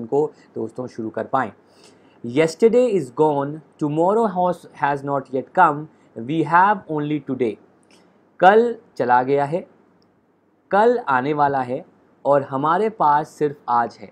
को दोस्तों शुरू कर पाएँ yesterday is gone tomorrow has not yet come we have only today कल चला गया है कल आने वाला है और हमारे पास सिर्फ आज है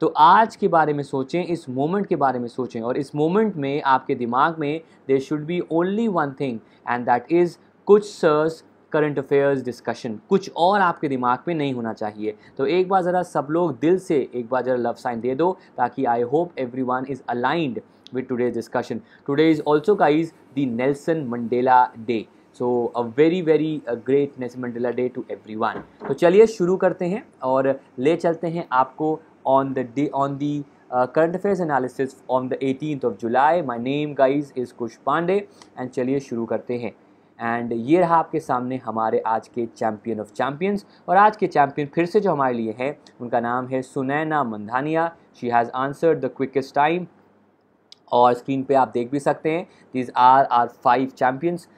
तो आज के बारे में सोचें इस मोमेंट के बारे में सोचें और इस मोमेंट में आपके दिमाग में there should be only one thing and that is कुछ सर्स करंट अफेयर्स डिस्कशन कुछ और आपके दिमाग में नहीं होना चाहिए तो एक बार ज़रा सब लोग दिल से एक बार ज़रा लव साइन दे दो ताकि I hope everyone is aligned with today's discussion today is also का is the Nelson Mandela Day so a very very great Nelson Mandela Day to everyone तो चलिए शुरू करते हैं और ले चलते हैं आपको on the day on the current affairs analysis on the eighteen of July my name guys is Kush Pandey and चलिए शुरू करते हैं एंड ये रहा आपके सामने हमारे आज के चैम्पियन ऑफ चैम्पियंस और आज के चैम्पियन फिर से जो हमारे लिए हैं उनका नाम है Sunaina Mandhania she has answered the quickest time और स्क्रीन पे आप देख भी सकते हैं these are are five champions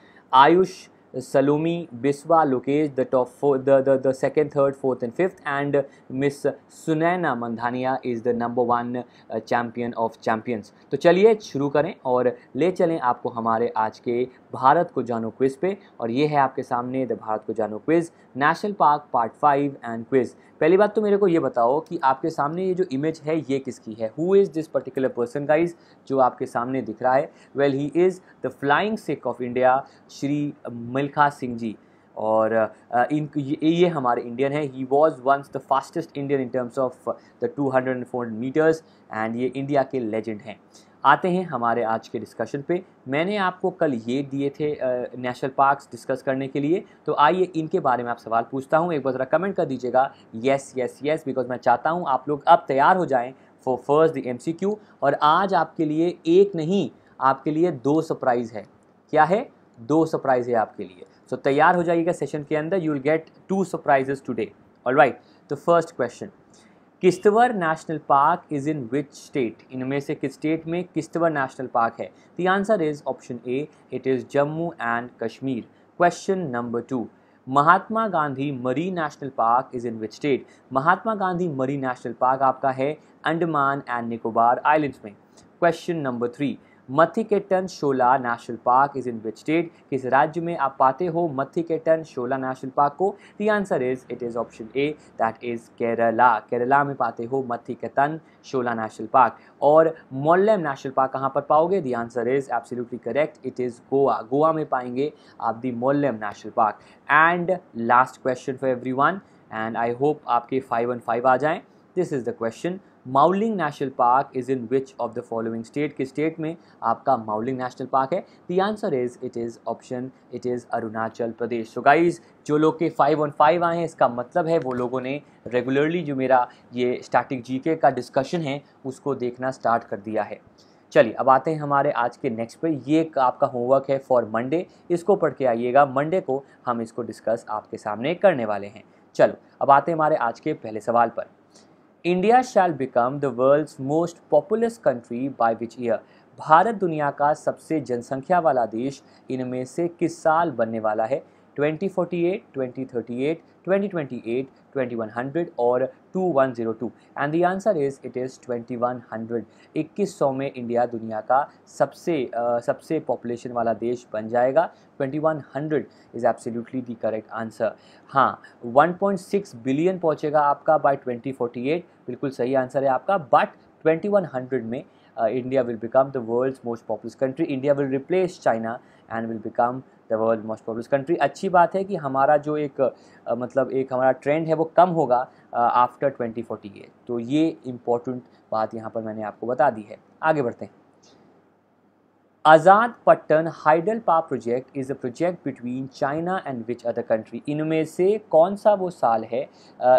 Ayush Salomi Biswa Lokesh the top four, the second third fourth and fifth and miss Sunaina Mandhania is the number one champion of champions तो चलिए शुरू करें और ले चलें आपको हमारे आज के भारत को जानो क्विज पे और ये है आपके सामने द भारत को जानो quiz national park part five and quiz पहली बात तो मेरे को ये बताओ कि आपके सामने ये जो इमेज है ये किसकी है who is this particular person guys जो आपके सामने दिख रहा है well he is the flying Sikh of India Shri Milkha Singh ji और इन ये हमारे इंडियन है he was once the fastest Indian in terms of the two hundred and four metres and ये इंडिया के लेजेंड हैं आते हैं हमारे आज के डिस्कशन पे मैंने आपको कल ये दिए थे नेशनल पार्क्स डिस्कस करने के लिए तो आइए इनके बारे में आप सवाल पूछता हूँ एक बार ज़रा कमेंट कर दीजिएगा येस येस येस बिकॉज मैं चाहता हूँ आप लोग अब तैयार हो जाएं फॉर फर्स्ट द एम और आज आपके लिए एक नहीं आपके लिए दो सरप्राइज़ है क्या है दो सरप्राइज़ है आपके लिए सो तैयार हो जाइएगा सेशन के अंदर you will get two surprises today all right तो first question Kishtwar national park is in which state इनमें से किस स्टेट में किस्तवर नेशनल पार्क है the answer is option A it is Jammu and Kashmir question number two Mahatma Gandhi marine national park is in which state Mahatma Gandhi marine national park आपका है Andaman and Nicobar islands में question number three Mathikettan Shola national park is in which state किस राज्य में आप पाते हो Mathikettan Shola national park को the answer is it is option A that is Kerala Kerala में पाते हो Mathikettan Shola national park और मोल्लम नेशनल पार्क कहाँ पर पाओगे the answer is absolutely correct it is Goa Goa में पाएंगे आप the Mollem national park and last question for everyone and I hope आपके फाइव वन फाइव आ जाए this is the question Mouling national park is in which of the following state के state में आपका Mouling national park है the answer is it is option it is Arunachal Pradesh so guys जो लोग के फाइव ऑन फाइव आए हैं इसका मतलब है वो लोगों ने रेगुलरली जो मेरा ये स्टैटिक जीके का डिस्कशन है उसको देखना स्टार्ट कर दिया है चलिए अब आते हैं हमारे आज के नेक्स्ट पे ये आपका होमवर्क है फॉर मंडे इसको पढ़ के आइएगा मंडे को हम इसको डिस्कस आपके सामने करने वाले हैं चलो अब आते हैं हमारे आज के पहले सवाल पर India shall become the world's most populous country by which year Bharat दुनिया का सबसे जनसंख्या वाला देश इनमें से किस साल बनने वाला है 2048, 2038, 2028, 2100 और 2102 and the answer is it is 2100 2100 में इंडिया दुनिया का सबसे uh, सबसे पॉपुलेशन वाला देश बन जाएगा 2100 is absolutely the correct answer हां 1.6 बिलियन पहुंचेगा आपका बाय 2048 बिल्कुल सही आंसर है आपका बट 2100 में uh, India will become the world's most populous country. India will replace China and will become the world most populous country अच्छी बात है कि हमारा जो एक आ, मतलब एक हमारा ट्रेंड है वो कम होगा आफ्टर ट्वेंटी फोर्टी एट तो ये इम्पोर्टेंट बात यहाँ पर मैंने आपको बता दी है आगे बढ़ते हैं Azad Pattan hydel power project is a project between China and which other country इनमें से कौन सा वो साल है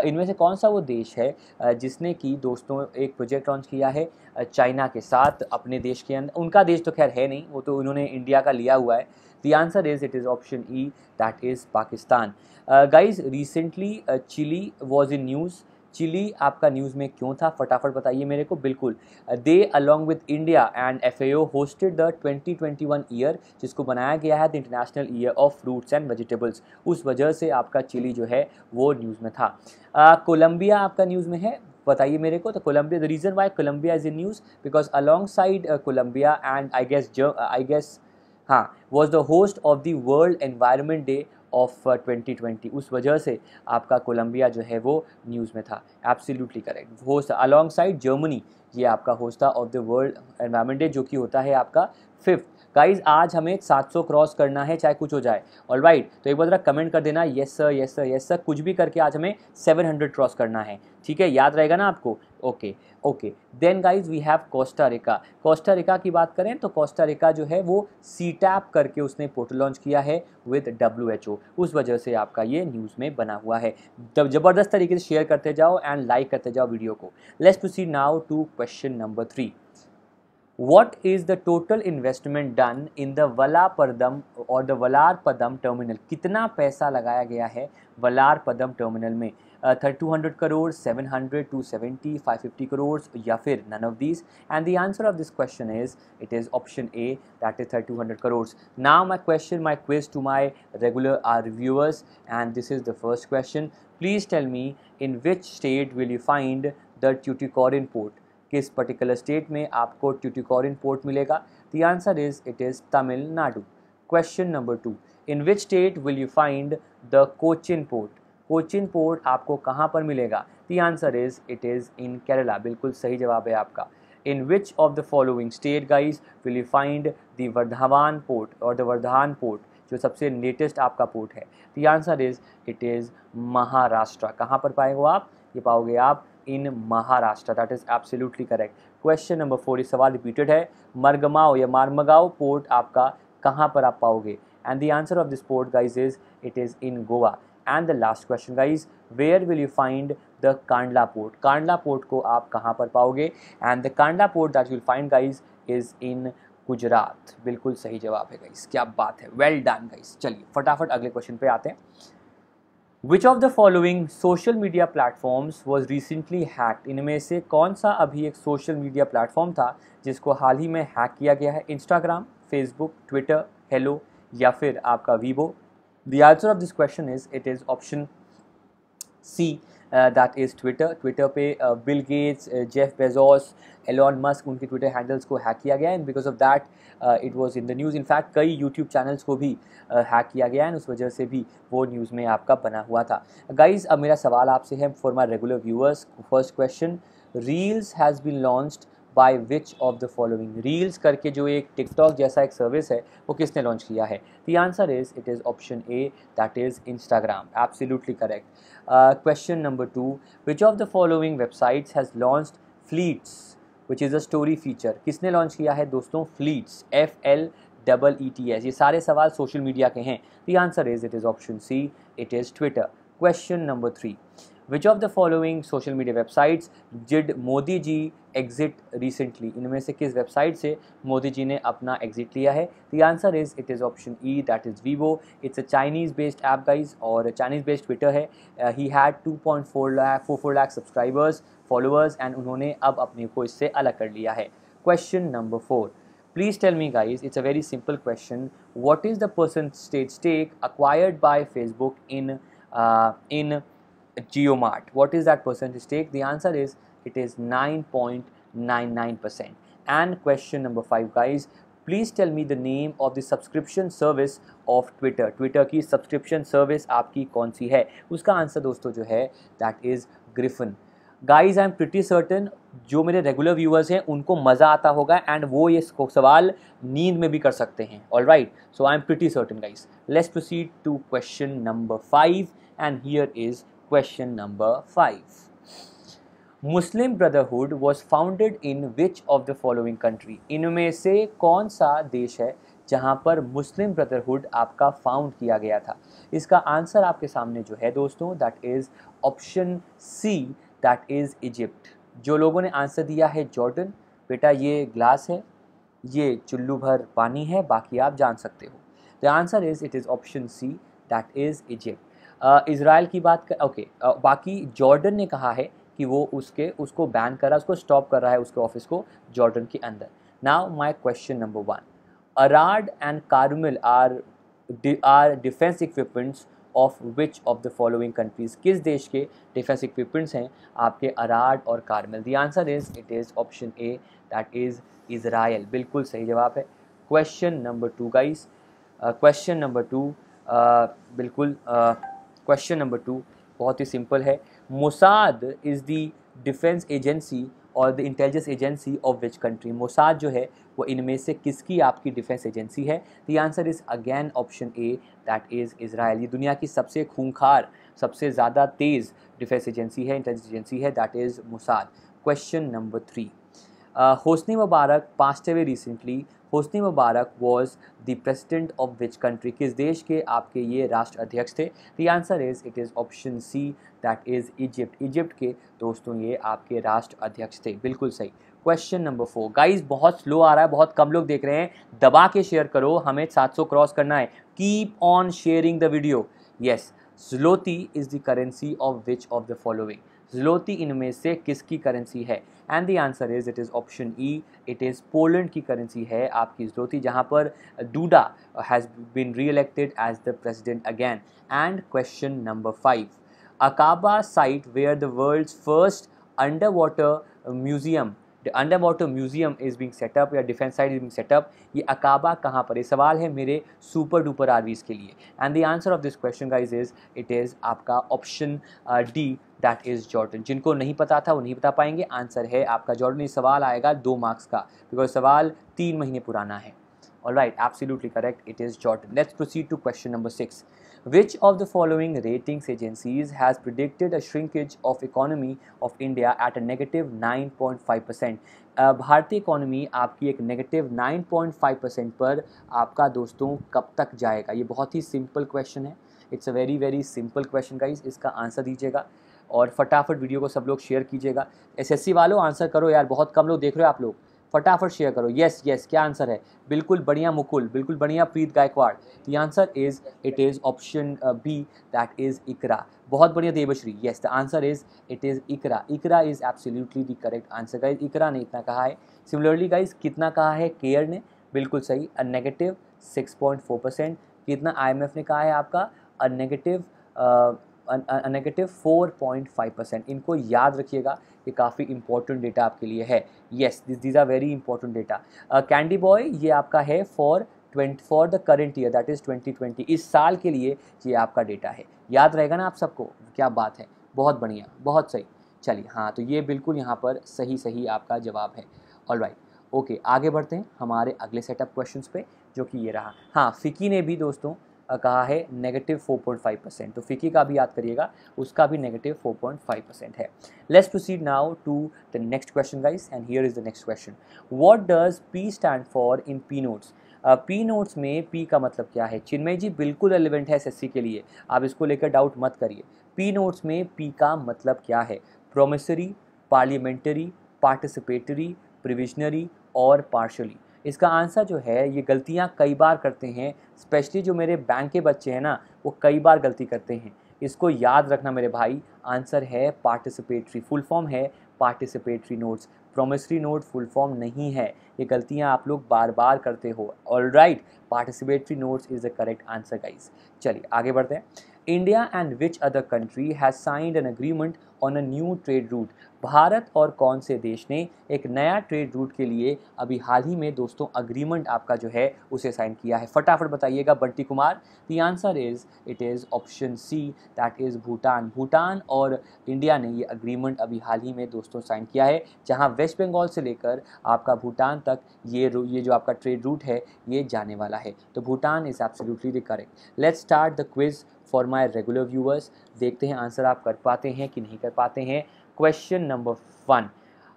इनमें से कौन सा वो देश है जिसने कि दोस्तों एक प्रोजेक्ट लॉन्च किया है चाइना के साथ अपने देश के अंदर उनका देश तो खैर है नहीं वो तो उन्होंने इंडिया का लिया हुआ है The answer is it is option E that is Pakistan. Uh, guys recently uh, Chile was in news. Chile आपका न्यूज़ में क्यों था फटाफट बताइए मेरे को बिल्कुल they along with India and F A O hosted the one year जिसको बनाया गया है the international year of fruits and vegetables उस वजह से आपका चिली जो है वो न्यूज़ में था कोलंबिया uh, आपका न्यूज़ में है बताइए मेरे को तो Colombia the reason why Colombia is in news because alongside Colombia and I guess I guess हाँ was the host of the world environment day of 2020 उस वजह से आपका कोलंबिया जो है वो न्यूज़ में था absolutely correct host alongside Germany ये आपका होस्ट था of the world environment day जो कि होता है आपका फिफ्थ गाइज आज हमें 700 क्रॉस करना है चाहे कुछ हो जाए ऑल राइट तो एक बार ज़रा कमेंट कर देना yes sir yes sir yes sir कुछ भी करके आज हमें 700 क्रॉस करना है ठीक है याद रहेगा ना आपको okay okay then guys we have Costa Rica Costa Rica की बात करें तो कोस्टा रिका जो है वो सी टैप करके उसने पोर्टल लॉन्च किया है विद डब्ल्यू एच ओ उस वजह से आपका ये न्यूज़ में बना हुआ है ज़बरदस्त तरीके से शेयर करते जाओ एंड लाइक करते जाओ वीडियो को let's to see now to question number three what is the total investment done in the Valapardam or the Valarpadam terminal? Kitna paisa lagaya gaya hai Valarpadam terminal mein? Uh, 200 crores, 700, 270, 550 crores, ya none of these. And the answer of this question is, it is option A, that is 3200 crores. Now my question, my quiz to my regular our viewers, and this is the first question. Please tell me, in which state will you find the Tuticorin port? किस particular state में आपको Tuticorin port मिलेगा the answer is it is Tamil Nadu question number two in which state will you find the Cochin port Cochin port आपको कहाँ पर मिलेगा the answer is it is in Kerala बिल्कुल सही जवाब है आपका in which of the following state guys will you find the Vadhavan port और द वर्धान पोर्ट जो सबसे लेटेस्ट आपका पोर्ट है the answer is it is Maharashtra कहाँ पर पाएंगे आप ये पाओगे आप in Maharashtra that is absolutely correct question number four ये सवाल रिपीटेड है मरगमाओ या मारमगाओ पोर्ट आपका कहाँ पर आप पाओगे and the answer of this port guys is it is in Goa and the last question guys where will you find the Kandla port Kandla port को आप कहाँ पर पाओगे and the Kandla port that will find guys is in Gujarat बिल्कुल सही जवाब है guys क्या बात है वेल डन गाइस चलिए फटाफट अगले क्वेश्चन पे आते हैं which of the following social media platforms was recently hack इनमें से कौन सा अभी एक सोशल मीडिया प्लेटफॉर्म था जिसको हाल ही में हैक किया गया है इंस्टाग्राम फेसबुक ट्विटर हेलो या फिर आपका Weibo the answer of this question is it is option C that is Twitter Twitter पे Bill Gates Jeff Bezos Elon Musk उनके ट्विटर हैंडल्स को हैक किया गया and because of that it was in the news in fact कई YouTube channels को भी hack uh, किया गया एंड उस वजह से भी वो न्यूज़ में आपका बना हुआ था गाइज अब मेरा सवाल आपसे है for my regular viewers first question reels has been launched by which of the following reels करके जो एक टिकटॉक जैसा एक सर्विस है वो किसने लॉन्च किया है the answer is it is option A that is Instagram absolutely correct question number two which of the following websites has launch fleets which is a story feature किसने launch किया है दोस्तों fleets F L double E T S ये सारे सवाल social media के हैं the answer is it is option C it is Twitter question number three which of the following social media websites did Modi ji exit recently इनमें से किस website से मोदी जी ने अपना एग्जिट लिया है the answer is it is option E that is Weibo it's a Chinese based app guys और Chinese based Twitter है he had two point four lakh four four lakh subscribers followers and उन्होंने अब अपने को इससे अलग कर लिया है question number four please tell me guys it's a very simple question what is the percent state stake acquired by Facebook in in Geomart. What is that percentage take? The answer is it is 9.99%. And question number 5 guys, please tell me the name of the subscription service of Twitter. Twitter की subscription service आपकी कौन सी है? उसका answer दोस्तों जो है that is Griffin. Guys I am pretty certain जो मेरे रेगुलर व्यूअर्स हैं उनको मज़ा आता होगा एंड वो ये सवाल नींद में भी कर सकते हैं all right so I am pretty certain guys let's proceed to question number five and here is Question number 5. Muslim Brotherhood was founded in which of the following country इनमें से कौन सा देश है जहाँ पर मुस्लिम ब्रदरहुड आपका फाउंड किया गया था इसका आंसर आपके सामने जो है दोस्तों that is option C that is Egypt जो लोगों ने आंसर दिया है जॉर्डन बेटा ये ग्लास है ये चुल्लू भर पानी है बाकी आप जान सकते हो the answer is it is option C that is Egypt Israel की बात कर ओके बाकी जॉर्डन ने कहा है कि वो उसके उसको बैन कर रहा है उसको स्टॉप कर रहा है उसके ऑफिस को जॉर्डन के अंदर now my question number one Arad and Carmel are are defence equipments of which of the following countries किस देश के डिफेंस इक्विपमेंट्स हैं आपके अराड और Carmel the answer is it is option A that is Israel बिल्कुल सही जवाब है question number two guys question number two बिल्कुल uh, क्वेश्चन नंबर टू बहुत ही सिंपल है Mossad is the defence agency और the intelligence agency of which country Mossad जो है वो इनमें से किसकी आपकी डिफेंस एजेंसी है the answer is again option A that is Israel ये दुनिया की सबसे खूंखार सबसे ज़्यादा तेज़ डिफेंस एजेंसी है इंटेलिजेंस एजेंसी है that is Mossad question number three Uh, Hosni Mubarak passed away recently. Hosni Mubarak was the president of which country? किस देश के आपके ये राष्ट्र अध्यक्ष थे The answer is it is option C that is Egypt. Egypt के दोस्तों ये आपके राष्ट्र अध्यक्ष थे बिल्कुल सही क्वेश्चन नंबर फोर गाइस बहुत स्लो आ रहा है बहुत कम लोग देख रहे हैं दबा के शेयर करो हमें 700 क्रॉस करना है keep on sharing the video yes zloty is the currency of which of the following zloty इनमें से किसकी करेंसी है and the answer is it is option E it is Poland की करेंसी है आपकी ज़रूरती जहाँ पर Duda has been reelected as the president again and question number five Aqaba site where the world's first underwater museum the underwater museum is being set up या defence side is being set up ये Aqaba कहाँ पर है सवाल है मेरे super duper RVs के लिए and the answer of this question guys is it is आपका option D that is Jordan जिनको नहीं पता था वो नहीं बता पाएंगे आंसर है आपका जॉर्डन ये सवाल आएगा दो मार्क्स का बिकॉज सवाल तीन महीने पुराना है all right absolutely correct it is Jordan let's proceed to question number six Which of the following ratings agencies has predicted a shrinkage of economy of India at a negative 9.5%? भारतीय economy आपकी एक negative 9.5 percent पर आपका दोस्तों कब तक जाएगा ये बहुत ही सिंपल क्वेश्चन है it's a very very simple question का इसका आंसर दीजिएगा और फटाफट वीडियो को सब लोग शेयर कीजिएगा एसएससी वालों आंसर करो यार बहुत कम लोग देख रहे हो आप लोग फटाफट शेयर करो यस यस क्या आंसर है बिल्कुल बढ़िया मुकुल बिल्कुल बढ़िया Preet Gaikwad the answer is it is option B that is Accra बहुत बढ़िया Devshree yes the answer is it is Accra Accra is absolutely the correct answer guys Accra ने इतना कहा है सिमिलरली गाइज कितना कहा है केयर ने बिल्कुल सही a negative six point four percent कितना आई एम एफ ने कहा है आपका a negative negative four point five percent इनको याद रखिएगा ये काफ़ी इंपॉर्टेंट डेटा आपके लिए है yes this these are very important data candy boy ये आपका है for twenty for the current year that is twenty twenty इस साल के लिए ये आपका डेटा है याद रहेगा ना आप सबको क्या बात है बहुत बढ़िया बहुत सही चलिए हाँ तो ये बिल्कुल यहाँ पर सही सही आपका जवाब है ऑल राइट ओके आगे बढ़ते हैं हमारे अगले सेटअप क्वेश्चन पे जो कि ये रहा हाँ फ़िकी ने भी दोस्तों कहा है negative four point five percent तो फिकी का भी याद करिएगा उसका भी negative four point five percent है let's proceed now to the next question guys and here is the next question what does P stand for in P notes P uh, notes में P का मतलब क्या है चिन्मय जी बिल्कुल relevant है S के लिए आप इसको लेकर डाउट मत करिए पी नोट्स में पी का मतलब क्या है प्रोमिसरी पार्लियामेंट्री पार्टिसिपेटरी प्रिविजनरी और पार्शली इसका आंसर जो है ये गलतियाँ कई बार करते हैं स्पेशली जो मेरे बैंक के बच्चे हैं ना वो कई बार गलती करते हैं इसको याद रखना मेरे भाई आंसर है पार्टिसिपेटरी फुल फॉर्म है participatory notes promissory note full form नहीं है ये गलतियाँ आप लोग बार बार करते हो all right participatory notes is the correct answer guys चलिए आगे बढ़ते हैं India and which other country has signed an agreement on a new trade route Bharat और कौन से देश ने एक नया ट्रेड रूट के लिए अभी हाल ही में दोस्तों अग्रीमेंट आपका जो है उसे साइन किया है फटाफट बताइएगा Bunty Kumar the answer is it is option C that is Bhutan Bhutan और इंडिया ने ये अग्रीमेंट अभी हाल ही में दोस्तों साइन किया है जहाँ वेस्ट बंगाल से लेकर आपका भूटान तक ये ये जो आपका ट्रेड रूट है ये जाने वाला है तो Bhutan is absolutely the correct let's start the quiz for my regular viewers देखते हैं आंसर आप कर पाते हैं कि नहीं कर पाते हैं Question number 1.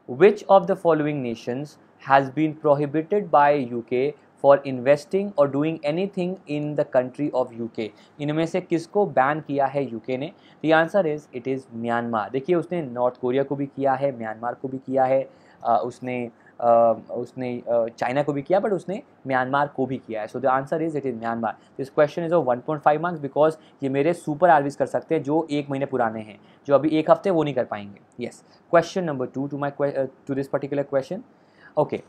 Which of the following nations has been prohibited by UK for investing और doing anything in the country of UK इनमें से किसको बैन किया है यूके ने the answer is it is Myanmar देखिए उसने नॉर्थ कोरिया को भी किया है म्यांमार को भी किया है उसने उसने चाइना को भी किया बट उसने म्यांमार को भी किया है so the answer is it is Myanmar this question is of one point five marks because ये मेरे सुपर आरवीज कर सकते हैं जो एक महीने पुराने हैं जो अभी एक हफ्ते वो नहीं कर पाएंगे yes question number two two my two this particular question okay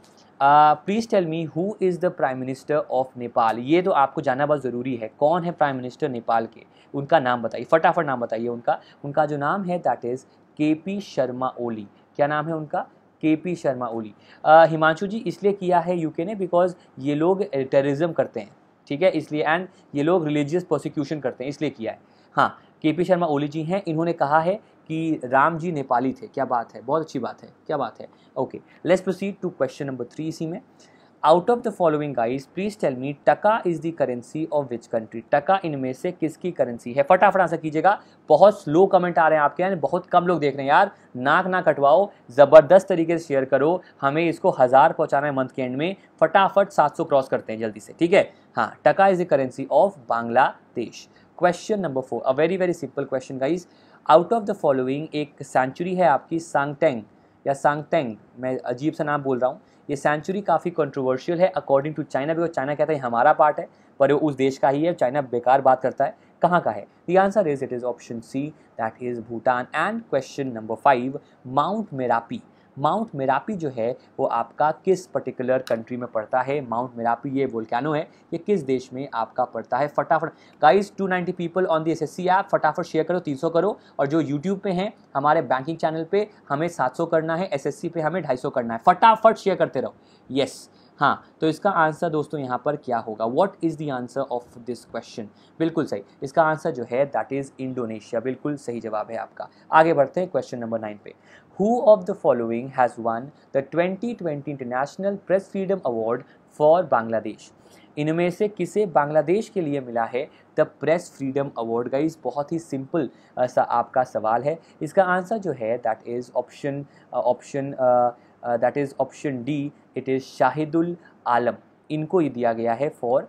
please tell me who is the prime minister of Nepal ये तो आपको जानना बहुत ज़रूरी है कौन है प्राइम मिनिस्टर नेपाल के उनका नाम बताइए फटाफट नाम बताइए उनका उनका जो नाम है that is K P Sharma Oli क्या नाम है उनका के पी शर्मा ओली हिमांशु जी इसलिए किया है यूके ने बिकॉज ये लोग टेररिज्म करते हैं ठीक है इसलिए एंड ये लोग रिलीजियस प्रोसिक्यूशन करते हैं इसलिए किया है हाँ के पी शर्मा ओली जी हैं इन्होंने कहा है कि राम जी नेपाली थे क्या बात है बहुत अच्छी बात है क्या बात है okay let's proceed to question number three इसी में out of the following guys please tell me taka is the currency of which country taka इनमें से किसकी करेंसी है फटाफट आंसर कीजिएगा बहुत स्लो कमेंट आ रहे हैं आपके यानी बहुत कम लोग देख रहे हैं यार नाक ना कटवाओ ज़बरदस्त तरीके से शेयर करो हमें इसको हज़ार पहुंचाना है मंथ के एंड में फटाफट सात सौ क्रॉस करते हैं जल्दी से ठीक है हाँ taka is the currency of Bangladesh question number four a very very simple question guys out of the following एक सेंचुरी है आपकी सांगटेंग या सांगटेंग मैं अजीब सा नाम बोल रहा हूँ ये सेंचुरी काफ़ी कंट्रोवर्शियल है according to China because China कहता है हमारा पार्ट है पर उस देश का ही है चाइना बेकार बात करता है कहाँ का है the answer is it is option C that is Bhutan and question number five Mount Merapi Mount Merapi जो है वो आपका किस पर्टिकुलर कंट्री में पड़ता है माउंट मेरापी ये क्या है ये किस देश में आपका पड़ता है फटाफट guys 290 people on the S S app फटाफट शेयर करो 300 करो और जो यूट्यूब पे हैं हमारे बैंकिंग चैनल पे हमें 700 करना है एसएससी पे हमें 250 करना है फटाफट शेयर करते रहो यस हाँ तो इसका आंसर दोस्तों यहाँ पर क्या होगा what is the answer of this question बिल्कुल सही इसका आंसर जो है दैट इज़ इंडोनेशिया बिल्कुल सही जवाब है आपका आगे बढ़ते हैं क्वेश्चन नंबर नाइन पे Who of the following has won the 2020 International Press Freedom Award for Bangladesh? इनमें से किसे बांग्लादेश के लिए मिला है the press freedom award guys बहुत ही सिंपल सा आपका सवाल है इसका आंसर जो है that is option option that is option D it is Shahidul Alam इनको ये दिया गया है फॉर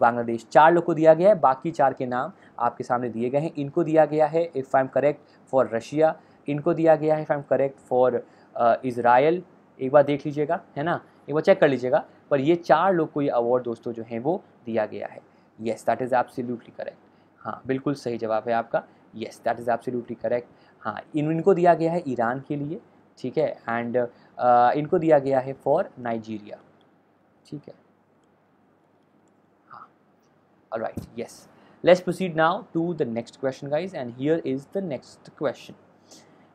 बांग्लादेश चार लोग को दिया गया है बाकी चार के नाम आपके सामने दिए गए हैं इनको दिया गया है if I am correct for Russia इनको दिया गया है if I am correct for Israel एक बार देख लीजिएगा है ना एक बार चेक कर लीजिएगा पर ये चार लोग को ये अवार्ड दोस्तों जो है वो दिया गया है yes that is absolutely correct हाँ बिल्कुल सही जवाब है आपका yes that is absolutely correct हाँ इन इनको दिया गया है ईरान के लिए ठीक है एंड uh, इनको दिया गया है फॉर नाइजीरिया ठीक है हाँ right yes let's proceed now to the next question guys and here is the next question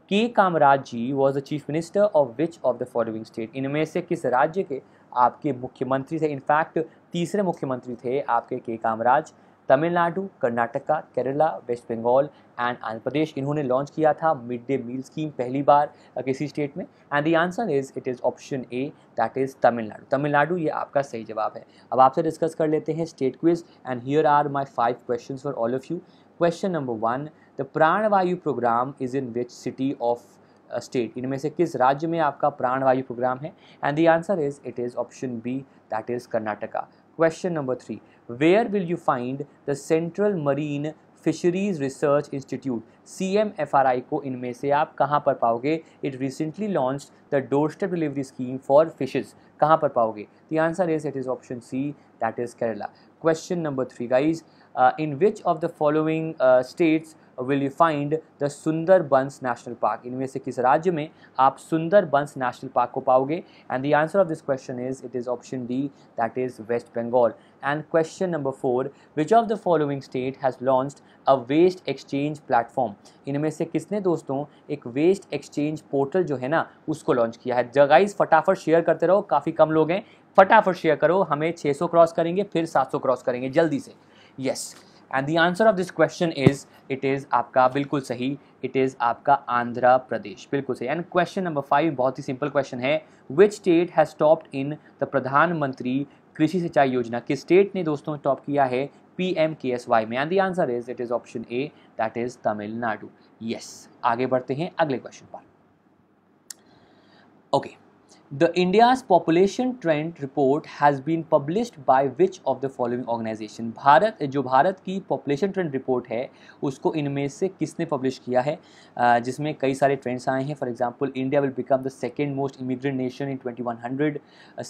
K Kamaraj ji was the chief minister of which of the following state इनमें से किस राज्य के आपके मुख्यमंत्री थे इनफैक्ट तीसरे मुख्यमंत्री थे आपके के कामराज तमिलनाडु कर्नाटका केरला वेस्ट बंगाल एंड आंध्र प्रदेश इन्होंने लॉन्च किया था मिड डे मील स्कीम पहली बार किसी स्टेट में and the answer is it is option A that is Tamil Nadu Tamil Nadu ये आपका सही जवाब है अब आपसे डिस्कस कर लेते हैं state quiz and here are my five questions for all of you question number one the Pranvayu program is in which city of state इनमें से किस राज्य में आपका प्राणवायु प्रोग्राम है and the answer is it is option B that is Karnataka question number three where will you find the Central Marine Fisheries Research Institute CMFRI को इनमें से आप कहाँ पर पाओगे It recently launched the doorstep delivery scheme for fishes कहाँ पर पाओगे The answer is it is option C that is Kerala Question number three guys uh, In which of the following uh, states will you find the Sundarbans National Park इनमें से किस राज्य में आप Sundarbans National Park को पाओगे And the answer of this question is it is option D that is West Bengal And question number four, which of the following state has launched a waste exchange platform? इनमें से किसने दोस्तों एक waste exchange portal जो है ना उसको launch किया है जगाइज फटाफट शेयर करते रहो काफ़ी कम लोग हैं फटाफट शेयर करो हमें 600 क्रॉस करेंगे फिर 700 क्रॉस करेंगे जल्दी से yes and the answer of this question is it is आपका बिल्कुल सही इट इज़ आपका आंध्र प्रदेश बिल्कुल सही एंड क्वेश्चन नंबर फाइव बहुत ही सिंपल क्वेश्चन है which state has stopped in the Pradhan Mantri Krishi सिंचाई योजना किस स्टेट ने दोस्तों टॉप किया है P M K S Y में and the answer is it is option A that is Tamil Nadu yes आगे बढ़ते हैं अगले क्वेश्चन पर okay okay. The India's population trend report has been published by which of the following organization? Bharat जो भारत की population trend report है उसको इनमें से किसने publish किया है जिसमें कई सारे trends आए हैं for example India will become the second most immigrant nation in 2100,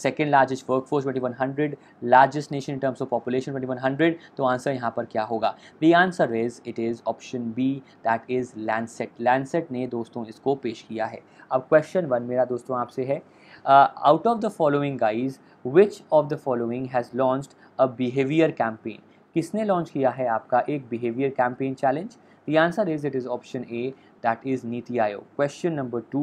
second largest workforce 2100, largest nation in terms of population 2100 तो answer यहाँ पर क्या होगा The answer is it is option B that is Lancet Lancet ने दोस्तों इसको पेश किया है अब question वन मेरा दोस्तों आपसे है uh, out of the following guys which of the following has launched a behavior campaign किसने लॉन्च किया है आपका एक behaviour campaign challenge the answer is it is option A that is NITI Aayog question number two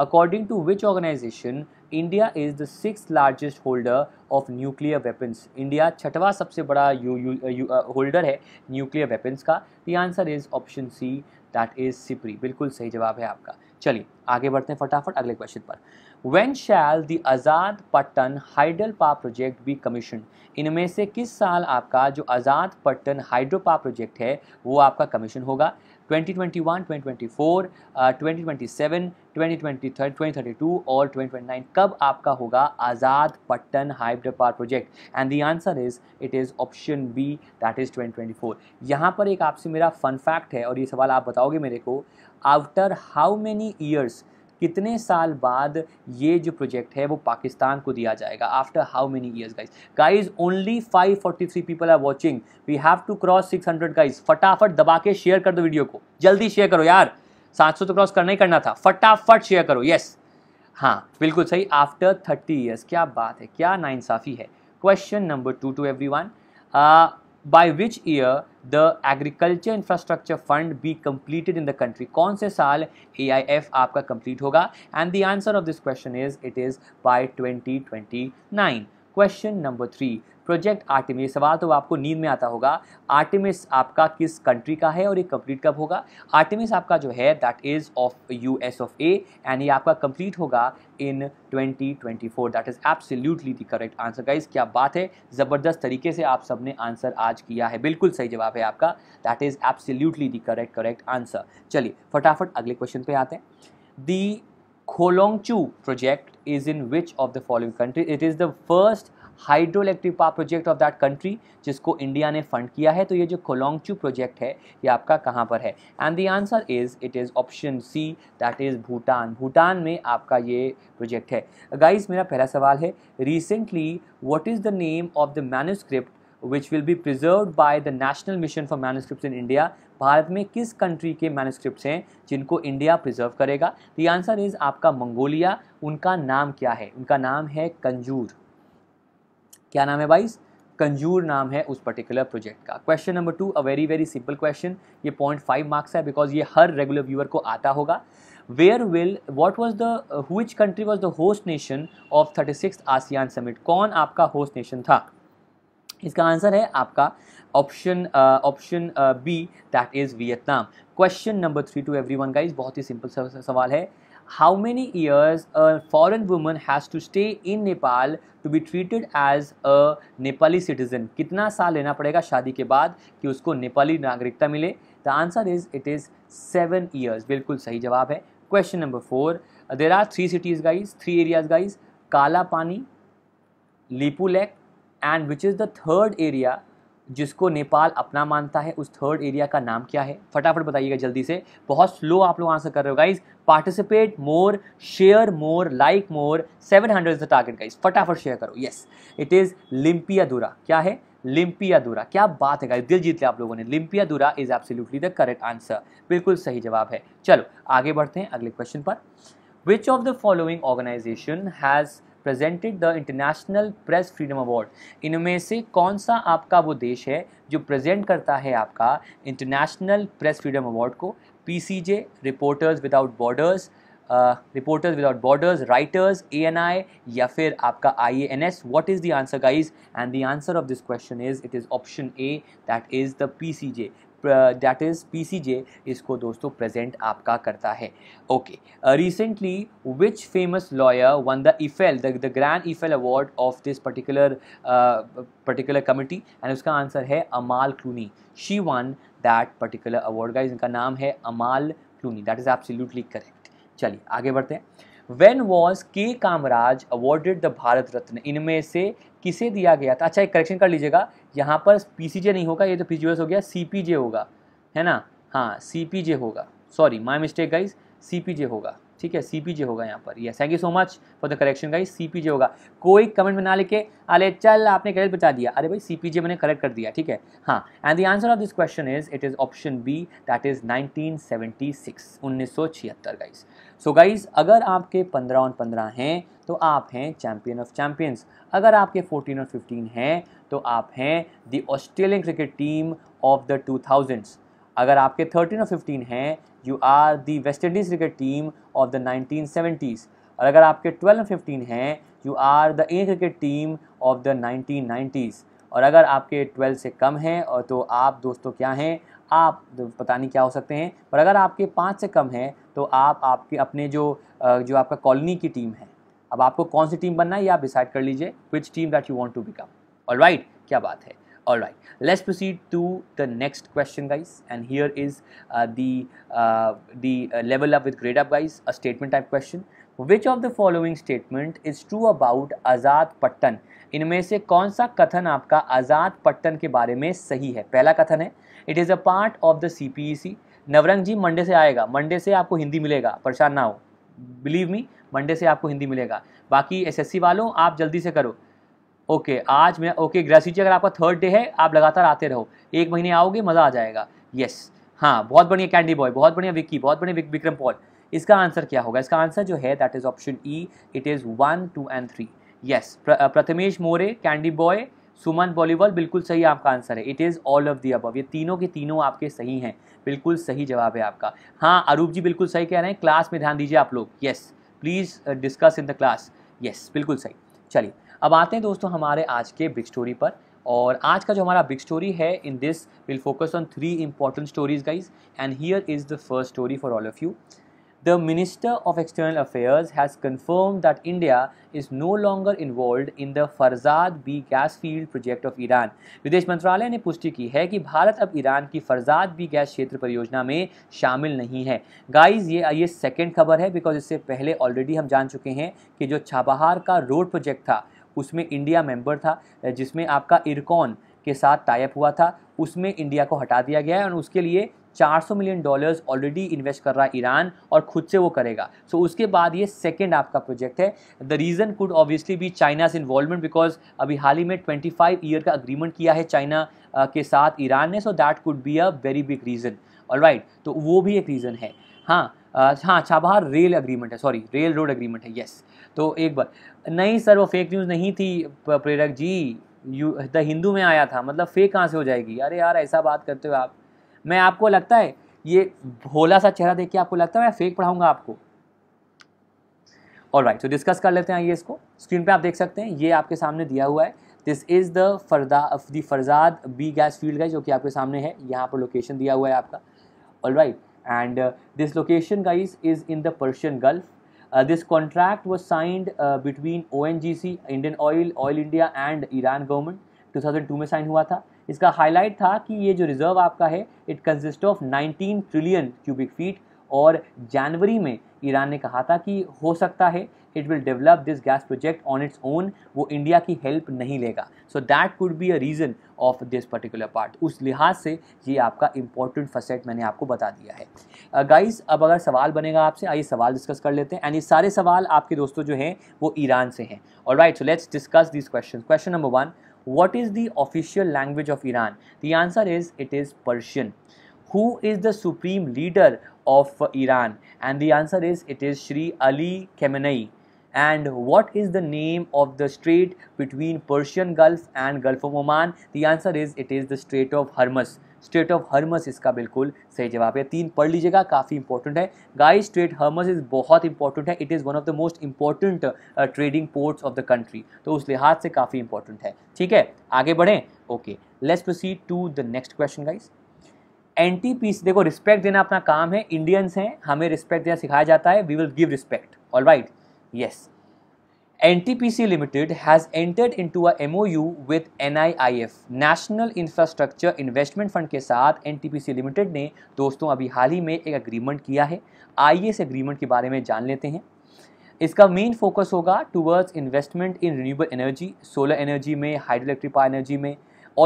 according to which organisation India is the six largest holder of nuclear weapons India छठवा सबसे बड़ा holder uh, है nuclear weapons का the answer is option C that is SIPRI बिल्कुल सही जवाब है आपका चलिए आगे बढ़ते हैं फटाफट अगले क्वेश्चन पर when shall the Azad Pattan hydel power project be commissioned इनमें से किस साल आपका जो Azad Pattan hydro power project है वो आपका कमीशन होगा 2021, 2024, 2027, 2023, 2032 और 2029 कब आपका होगा Azad Pattan hydro power project and the answer is it is option B that is 2024 यहाँ पर एक आपसे मेरा फन फैक्ट है और ये सवाल आप बताओगे मेरे को आफ्टर हाउ मैनी ईयर्स कितने साल बाद ये जो प्रोजेक्ट है वो पाकिस्तान को दिया जाएगा after how many years guys guys only 543 people are watching we have to cross 600 guys फटाफट दबा के शेयर कर दो वीडियो को जल्दी शेयर करो यार 700 तो क्रॉस करना ही करना था फटाफट शेयर करो यस हाँ बिल्कुल सही आफ्टर थर्टी ईयर्स क्या बात है क्या नाइंसाफ़ी है question number two two everyone by which year the Agriculture Infrastructure Fund be completed in the country? कौन से साल AIF आपका complete होगा? And the answer of this question is it is by 2029. Question number three. Project Artemis सवाल तो आपको नींद में आता होगा आर्टिमिस आपका किस कंट्री का है और ये कंप्लीट कब होगा आर्टिमिस आपका जो है that is of U S of A and ये आपका कंप्लीट होगा in 2024 that is absolutely the correct answer guys क्या बात है ज़बरदस्त तरीके से आप सबने आंसर आज किया है बिल्कुल सही जवाब है आपका that is absolutely the correct correct answer चलिए फटाफट अगले क्वेश्चन पे आते हैं the Kholongchhu project is in which of the following country it is the first hydro electric power project of that country जिसको इंडिया ने फंड किया है तो ये जो कोलोंगचू प्रोजेक्ट है ये आपका कहाँ पर है and the answer is it is option C that is Bhutan Bhutan में आपका ये प्रोजेक्ट है गाइज मेरा पहला सवाल है recently what is the name of the manuscript which will be preserve by the national mission for manuscript in India भारत में किस कंट्री के मैनुस्क्रिप्ट हैं जिनको इंडिया प्रिजर्व करेगा द आंसर इज़ आपका मंगोलिया उनका नाम क्या है उनका नाम है कंजूर क्या नाम है बाइस कंजूर नाम है उस पर्टिकुलर प्रोजेक्ट का question number two a very very simple question ये पॉइंट फाइव मार्क्स है बिकॉज ये हर रेगुलर व्यूअर को आता होगा where will what was the which country was the host nation of thirty six ASEAN summit कौन आपका होस्ट नेशन था इसका आंसर है आपका option option B that is Vietnam question number three to everyone guys बहुत ही simple सवाल है how many years a foreign woman has to stay in Nepal to be treated as a Nepali citizen? कितना साल लेना पड़ेगा शादी के बाद कि उसको नेपाली नागरिकता मिले the answer is it is seven years बिल्कुल सही जवाब है question number four there are three cities guys three areas guys Kalapani Lipulekh and which is the third area जिसको नेपाल अपना मानता है उस थर्ड एरिया का नाम क्या है फटाफट बताइएगा जल्दी से बहुत स्लो आप लोग आंसर कर रहे हो guys participate more share more like more seven hundred the target guys फटाफट शेयर करो yes it is Limpiyadhura क्या है लिम्पिया दूरा क्या बात है गाइज दिल जीत लिया आप लोगों ने Limpiyadhura is absolutely the correct answer बिल्कुल सही जवाब है चलो आगे बढ़ते हैं अगले क्वेश्चन पर which of the following organization has presented the international press freedom award इनमें से कौन सा आपका वो देश है जो प्रेजेंट करता है आपका इंटरनेशनल प्रेस फ्रीडम अवार्ड को PCJ reporters without borders reporters without borders writers A N I या फिर आपका I A N S what is the answer guys and the answer of this question is it is option A that is the P C J that is P C J इसको दोस्तों present आपका करता है okay recently which famous lawyer won the Eiffel the grand Eiffel award of this particular particular committee and उसका answer है Amal Clooney she won that particular award guys इनका नाम है Amal Clooney that is absolutely correct चलिए आगे बढ़ते हैं when was K Kamaraj awarded the Bharat Ratna इनमें से किसे दिया गया था अच्छा एक करेक्शन कर लीजिएगा यहाँ पर पी नहीं होगा ये तो पी हो गया सी होगा है ना हाँ सी होगा sorry my mistake guys C होगा ठीक है सी होगा यहाँ पर yes thank you so much for the correction guys C होगा कोई कमेंट में ना लिखे अरे चल आपने करेक्ट बता दिया अरे भाई सी मैंने करेक्ट कर दिया ठीक है हाँ and the answer of this question is it is option B that is 1976 1976 guys so so guys अगर आपके पंद्रह और पंद्रह हैं तो आप हैं चैम्पियन ऑफ चैम्पियंस अगर आपके फोर्टीन और फिफ्टीन हैं तो आप हैं the Australian cricket team of the two thousands अगर आपके थर्टीन और फिफ्टीन हैं you are the West Indies cricket team of the nineteen seventies और अगर आपके ट्वेल्व और फिफ्टीन हैं you are the Indian cricket team of the nineteen nineties और अगर आपके ट्वेल्व से कम हैं और तो आप दोस्तों क्या हैं आप तो पता नहीं क्या हो सकते हैं पर अगर आपके पाँच से कम हैं तो आप आपके अपने जो जो आपका कॉलोनी की टीम है अब आपको कौन सी टीम बनना है ये आप डिसाइड कर लीजिए which team that you want to become और राइट क्या बात है और right let's proceed to the next question guys and here is the up with great up guys a statement type question which of the following statement is true about Azad Pattan इनमें से कौन सा कथन आपका आजाद पट्टन के बारे में सही है पहला कथन है it is a part of the C P E C Navrang ji Monday से आएगा मंडे से आपको हिंदी मिलेगा परेशान ना हो बिलीव मी मंडे से आपको हिंदी मिलेगा बाकी एसएससी वालों आप जल्दी से करो ओके आज मैं ओके okay, जी अगर आपका थर्ड डे है आप लगातार आते रहो एक महीने आओगे मज़ा आ जाएगा यस हाँ बहुत बढ़िया कैंडी बॉय बहुत बढ़िया विक्की बहुत बढ़िया विक्रम पॉल इसका आंसर क्या होगा इसका आंसर जो है that is option E it is one two and three yes Prathamesh More candy boy Suman volleyball बिल्कुल सही आपका आंसर है it is all of the above ये तीनों के तीनों आपके सही हैं बिल्कुल सही जवाब है आपका हाँ अरूप जी बिल्कुल सही कह रहे हैं क्लास में ध्यान दीजिए आप लोग yes please discuss in the class yes बिल्कुल सही चलिए अब आते हैं दोस्तों हमारे आज के बिग स्टोरी पर और आज का जो हमारा बिग स्टोरी है in this will focus on three important stories guys and here is the first story for all of you The Minister of External Affairs has confirmed that India is no longer involved in the Farzad B gas field project of Iran विदेश मंत्रालय ने पुष्टि की है कि भारत अब Iran की Farzad B gas क्षेत्र परियोजना में शामिल नहीं है गाइज ये ये सेकेंड खबर है बिकॉज इससे पहले ऑलरेडी हम जान चुके हैं कि जो छाबहार का रोड प्रोजेक्ट था उसमें इंडिया मेंबर था जिसमें आपका इरकॉन के साथ टाइप हुआ था उसमें इंडिया को हटा दिया गया है और उसके लिए 400 मिलियन डॉलर्स ऑलरेडी इन्वेस्ट कर रहा है ईरान और खुद से वो करेगा सो so, उसके बाद ये सेकेंड आपका प्रोजेक्ट है the reason could obviously be China's involvement because अभी हाल ही में 25 ईयर का अग्रीमेंट किया है चाइना के साथ ईरान ने so that could be a very big reason all तो वो भी एक रीज़न है हाँ आ, हाँ चाबहार रेल अग्रीमेंट है सॉरी रेल रोड अग्रीमेंट है येस तो एक बार नहीं सर वो फेक न्यूज़ नहीं थी प्रेरक जी यू द हिंदू में आया था मतलब फेक कहाँ से हो जाएगी अरे यार ऐसा बात करते हो आप मैं आपको लगता है ये भोला सा चेहरा देख के आपको लगता है मैं फेक पढ़ाऊंगा आपको और राइट तो डिस्कस कर लेते हैं आइए इसको स्क्रीन पे आप देख सकते हैं ये आपके सामने दिया हुआ है this is the Farda the Farzad B gas field guys जो कि आपके सामने है यहाँ पर लोकेशन दिया हुआ है आपका all right and this location guys is in the Persian Gulf this contract was signed between O N G C Indian oil oil India and Iran government 2002 में साइन हुआ था इसका हाईलाइट था कि ये जो रिजर्व आपका है it consist of 19 trillion cubic feet और जनवरी में ईरान ने कहा था कि हो सकता है it will develop this gas project on its own वो इंडिया की हेल्प नहीं लेगा so that could be a reason of this particular part उस लिहाज से ये आपका इंपॉर्टेंट फसेट मैंने आपको बता दिया है गाइस uh, अब अगर सवाल बनेगा आपसे आइए सवाल डिस्कस कर लेते हैं एंड ये सारे सवाल आपके दोस्तों जो हैं वो ईरान से हैं और right so let's discuss this question question number one What is the official language of Iran? The answer is it is Persian. Who is the supreme leader of Iran? And the answer is it is Shri Ali Khamenei. And what is the name of the strait between Persian Gulf and Gulf of Oman the answer is it is the Strait of Hormuz strait of Hormuz इसका बिल्कुल सही जवाब है तीन पढ़ लीजिएगा काफ़ी important है गाइस स्टेट हर्मस इज़ बहुत इंपॉर्टेंट है it is one of the most important trading ports of the country तो उस लिहाज से काफ़ी इंपॉर्टेंट है ठीक है आगे बढ़ें okay let's proceed to the next question guys N T देखो रिस्पेक्ट देना अपना काम है इंडियंस हैं हमें रिस्पेक्ट देना सिखाया जाता है we will give respect all right Yes. NTPC Limited has entered into a MOU with NIIF national infrastructure investment fund के साथ NTPC Limited ने दोस्तों अभी हाल ही में एक अग्रीमेंट किया है आइए इस अग्रीमेंट के बारे में जान लेते हैं इसका मेन फोकस होगा towards investment in renewable energy solar energy में हाइड्रो इलेक्ट्रिक पावर एनर्जी में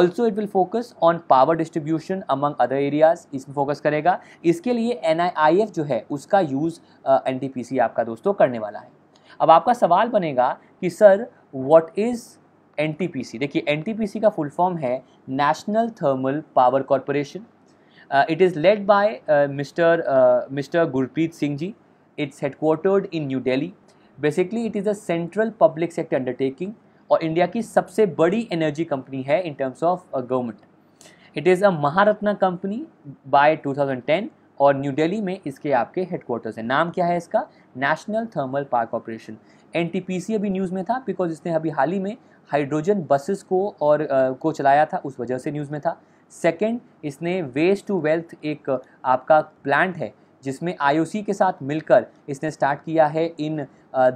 also it will focus on power distribution among other areas इसमें फोकस करेगा इसके लिए एन जो है उसका यूज़ एन uh, आपका दोस्तों करने वाला है अब आपका सवाल बनेगा कि सर व्हाट इज़ एन देखिए एन का फुल फॉर्म है national thermal power corporation it is led by mister mister Gurpreet Singh ji it's headquartered in New Delhi basically it is a central public sector undertaking और इंडिया की सबसे बड़ी एनर्जी कंपनी है in terms of government it is a Maharatna company by 2010 और new Delhi में इसके आपके headquarters हैं नाम क्या है इसका national thermal park operation N अभी न्यूज़ में था बिकॉज इसने अभी हाल ही में हाइड्रोजन बसेस को और आ, को चलाया था उस वजह से न्यूज़ में था सेकेंड इसने वेस्ट टू वेल्थ एक आपका प्लांट है जिसमें आईओसी के साथ मिलकर इसने स्टार्ट किया है इन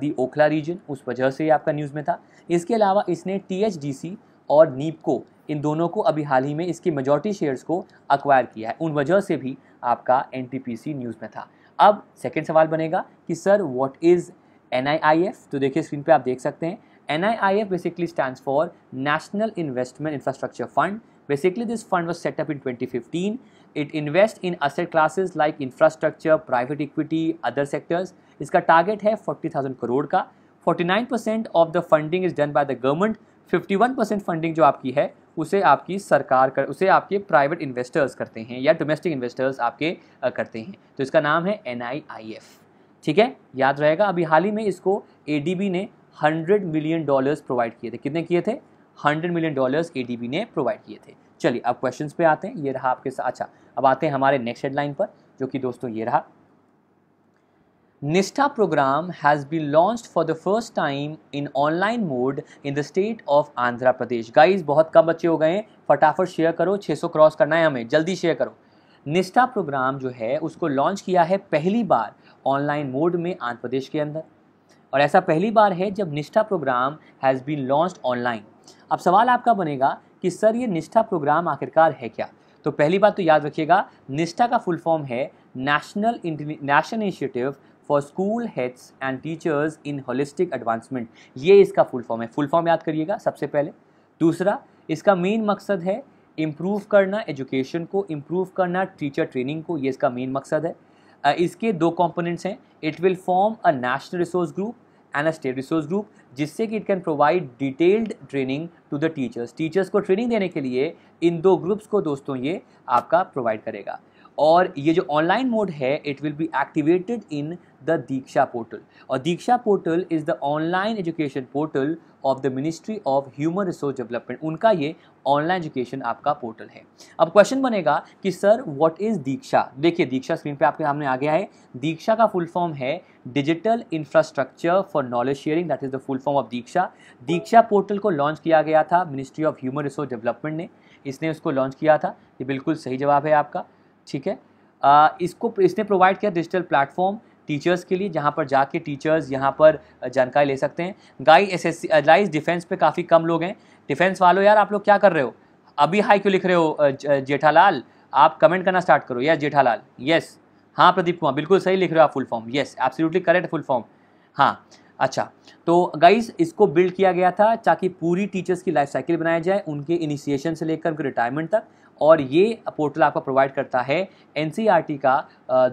दी ओखला रीजन उस वजह से आपका न्यूज़ में था इसके अलावा इसने टीएचडीसी और नीपको e इन दोनों को अभी हाल ही में इसकी मेजॉरिटी शेयर्स को अक्वायर किया है उन वजह से भी आपका एनटीपीसी न्यूज़ में था अब सेकेंड सवाल बनेगा कि सर वॉट इज़ एन तो देखिए स्क्रीन पर आप देख सकते हैं N I I F basically stand for national investment infrastructure fund basically this fund was setup in twenty fifteen it invest in asset classes like infrastructure private equity other sectors इसका target है forty thousand crore का forty nine percent of the funding is done by the government fifty one percent funding जो आपकी है उसे आपकी सरकार कर उसे आपके प्राइवेट इन्वेस्टर्स करते हैं या डोमेस्टिक इन्वेस्टर्स आपके करते हैं तो इसका नाम है एन ठीक है याद रहेगा अभी हाल ही में इसको ए ने हंड्रेड मिलियन डॉलर्स प्रोवाइड किए थे कितने किए थे हंड्रेड मिलियन डॉलर्स ए ने प्रोवाइड किए थे चलिए अब क्वेश्चंस पे आते हैं ये रहा आपके साथ अच्छा अब आते हैं हमारे नेक्स्ट हेडलाइन पर जो कि दोस्तों ये रहा NISTA program has been launched for the first time in online mode in the state of Andhra Pradesh. Guys, बहुत कम बच्चे हो गए हैं फटाफट शेयर करो 600 क्रॉस करना है हमें जल्दी शेयर करो निष्ठा प्रोग्राम जो है उसको लॉन्च किया है पहली बार ऑनलाइन मोड में आंध्र प्रदेश के अंदर और ऐसा पहली बार है जब Nishtha program has been launch online अब सवाल आपका बनेगा कि सर ये निष्ठा प्रोग्राम आखिरकार है क्या तो पहली बात तो याद रखिएगा निष्ठा का फुल फॉर्म है national national initiative for school heads and teachers in holistic advancement ये इसका फुल फॉर्म है फुल फॉर्म याद करिएगा सबसे पहले दूसरा इसका मेन मकसद है इम्प्रूव करना एजुकेशन को इम्प्रूव करना टीचर ट्रेनिंग को ये इसका मेन मकसद है इसके दो कॉम्पोनेंट्स हैं it will form a national resource group and a state resource group जिससे कि it can provide detailed training to the teachers teachers को ट्रेनिंग देने के लिए इन दो ग्रुप्स को दोस्तों ये आपका प्रोवाइड करेगा और ये जो ऑनलाइन मोड है it will be activated in the Diksha portal और Diksha portal is the online education portal of the ministry of human resource development उनका ये ऑनलाइन एजुकेशन आपका पोर्टल है अब क्वेश्चन बनेगा कि सर व्हाट इज़ दीक्षा देखिए दीक्षा स्क्रीन पे आपके सामने आ गया है दीक्षा का फुल फॉर्म है digital infrastructure for knowledge sharing that is the full form of Diksha Diksha portal को लॉन्च किया गया था ministry of human resource development ने इसने उसको लॉन्च किया था ये बिल्कुल सही जवाब है आपका ठीक है आ, इसको इसने प्रोवाइड किया डिजिटल प्लेटफॉर्म टीचर्स के लिए जहाँ पर जाके टीचर्स यहाँ पर जानकारी ले सकते हैं गाई एस एस गाइस डिफेंस पे काफ़ी कम लोग हैं डिफेंस वालों यार आप लोग क्या कर रहे हो अभी हाई क्यों लिख रहे हो जेठालाल आप कमेंट करना स्टार्ट करो यस जेठालाल यस हाँ प्रदीप कुमार बिल्कुल सही लिख रहे हो आप full form yes absolutely correct full form हाँ अच्छा तो गाइस इसको बिल्ड किया गया था ताकि पूरी टीचर्स की लाइफ साइकिल बनाया जाए उनके इनिशिएशन से लेकर उनके रिटायरमेंट तक और ये पोर्टल आपका प्रोवाइड करता है एन e का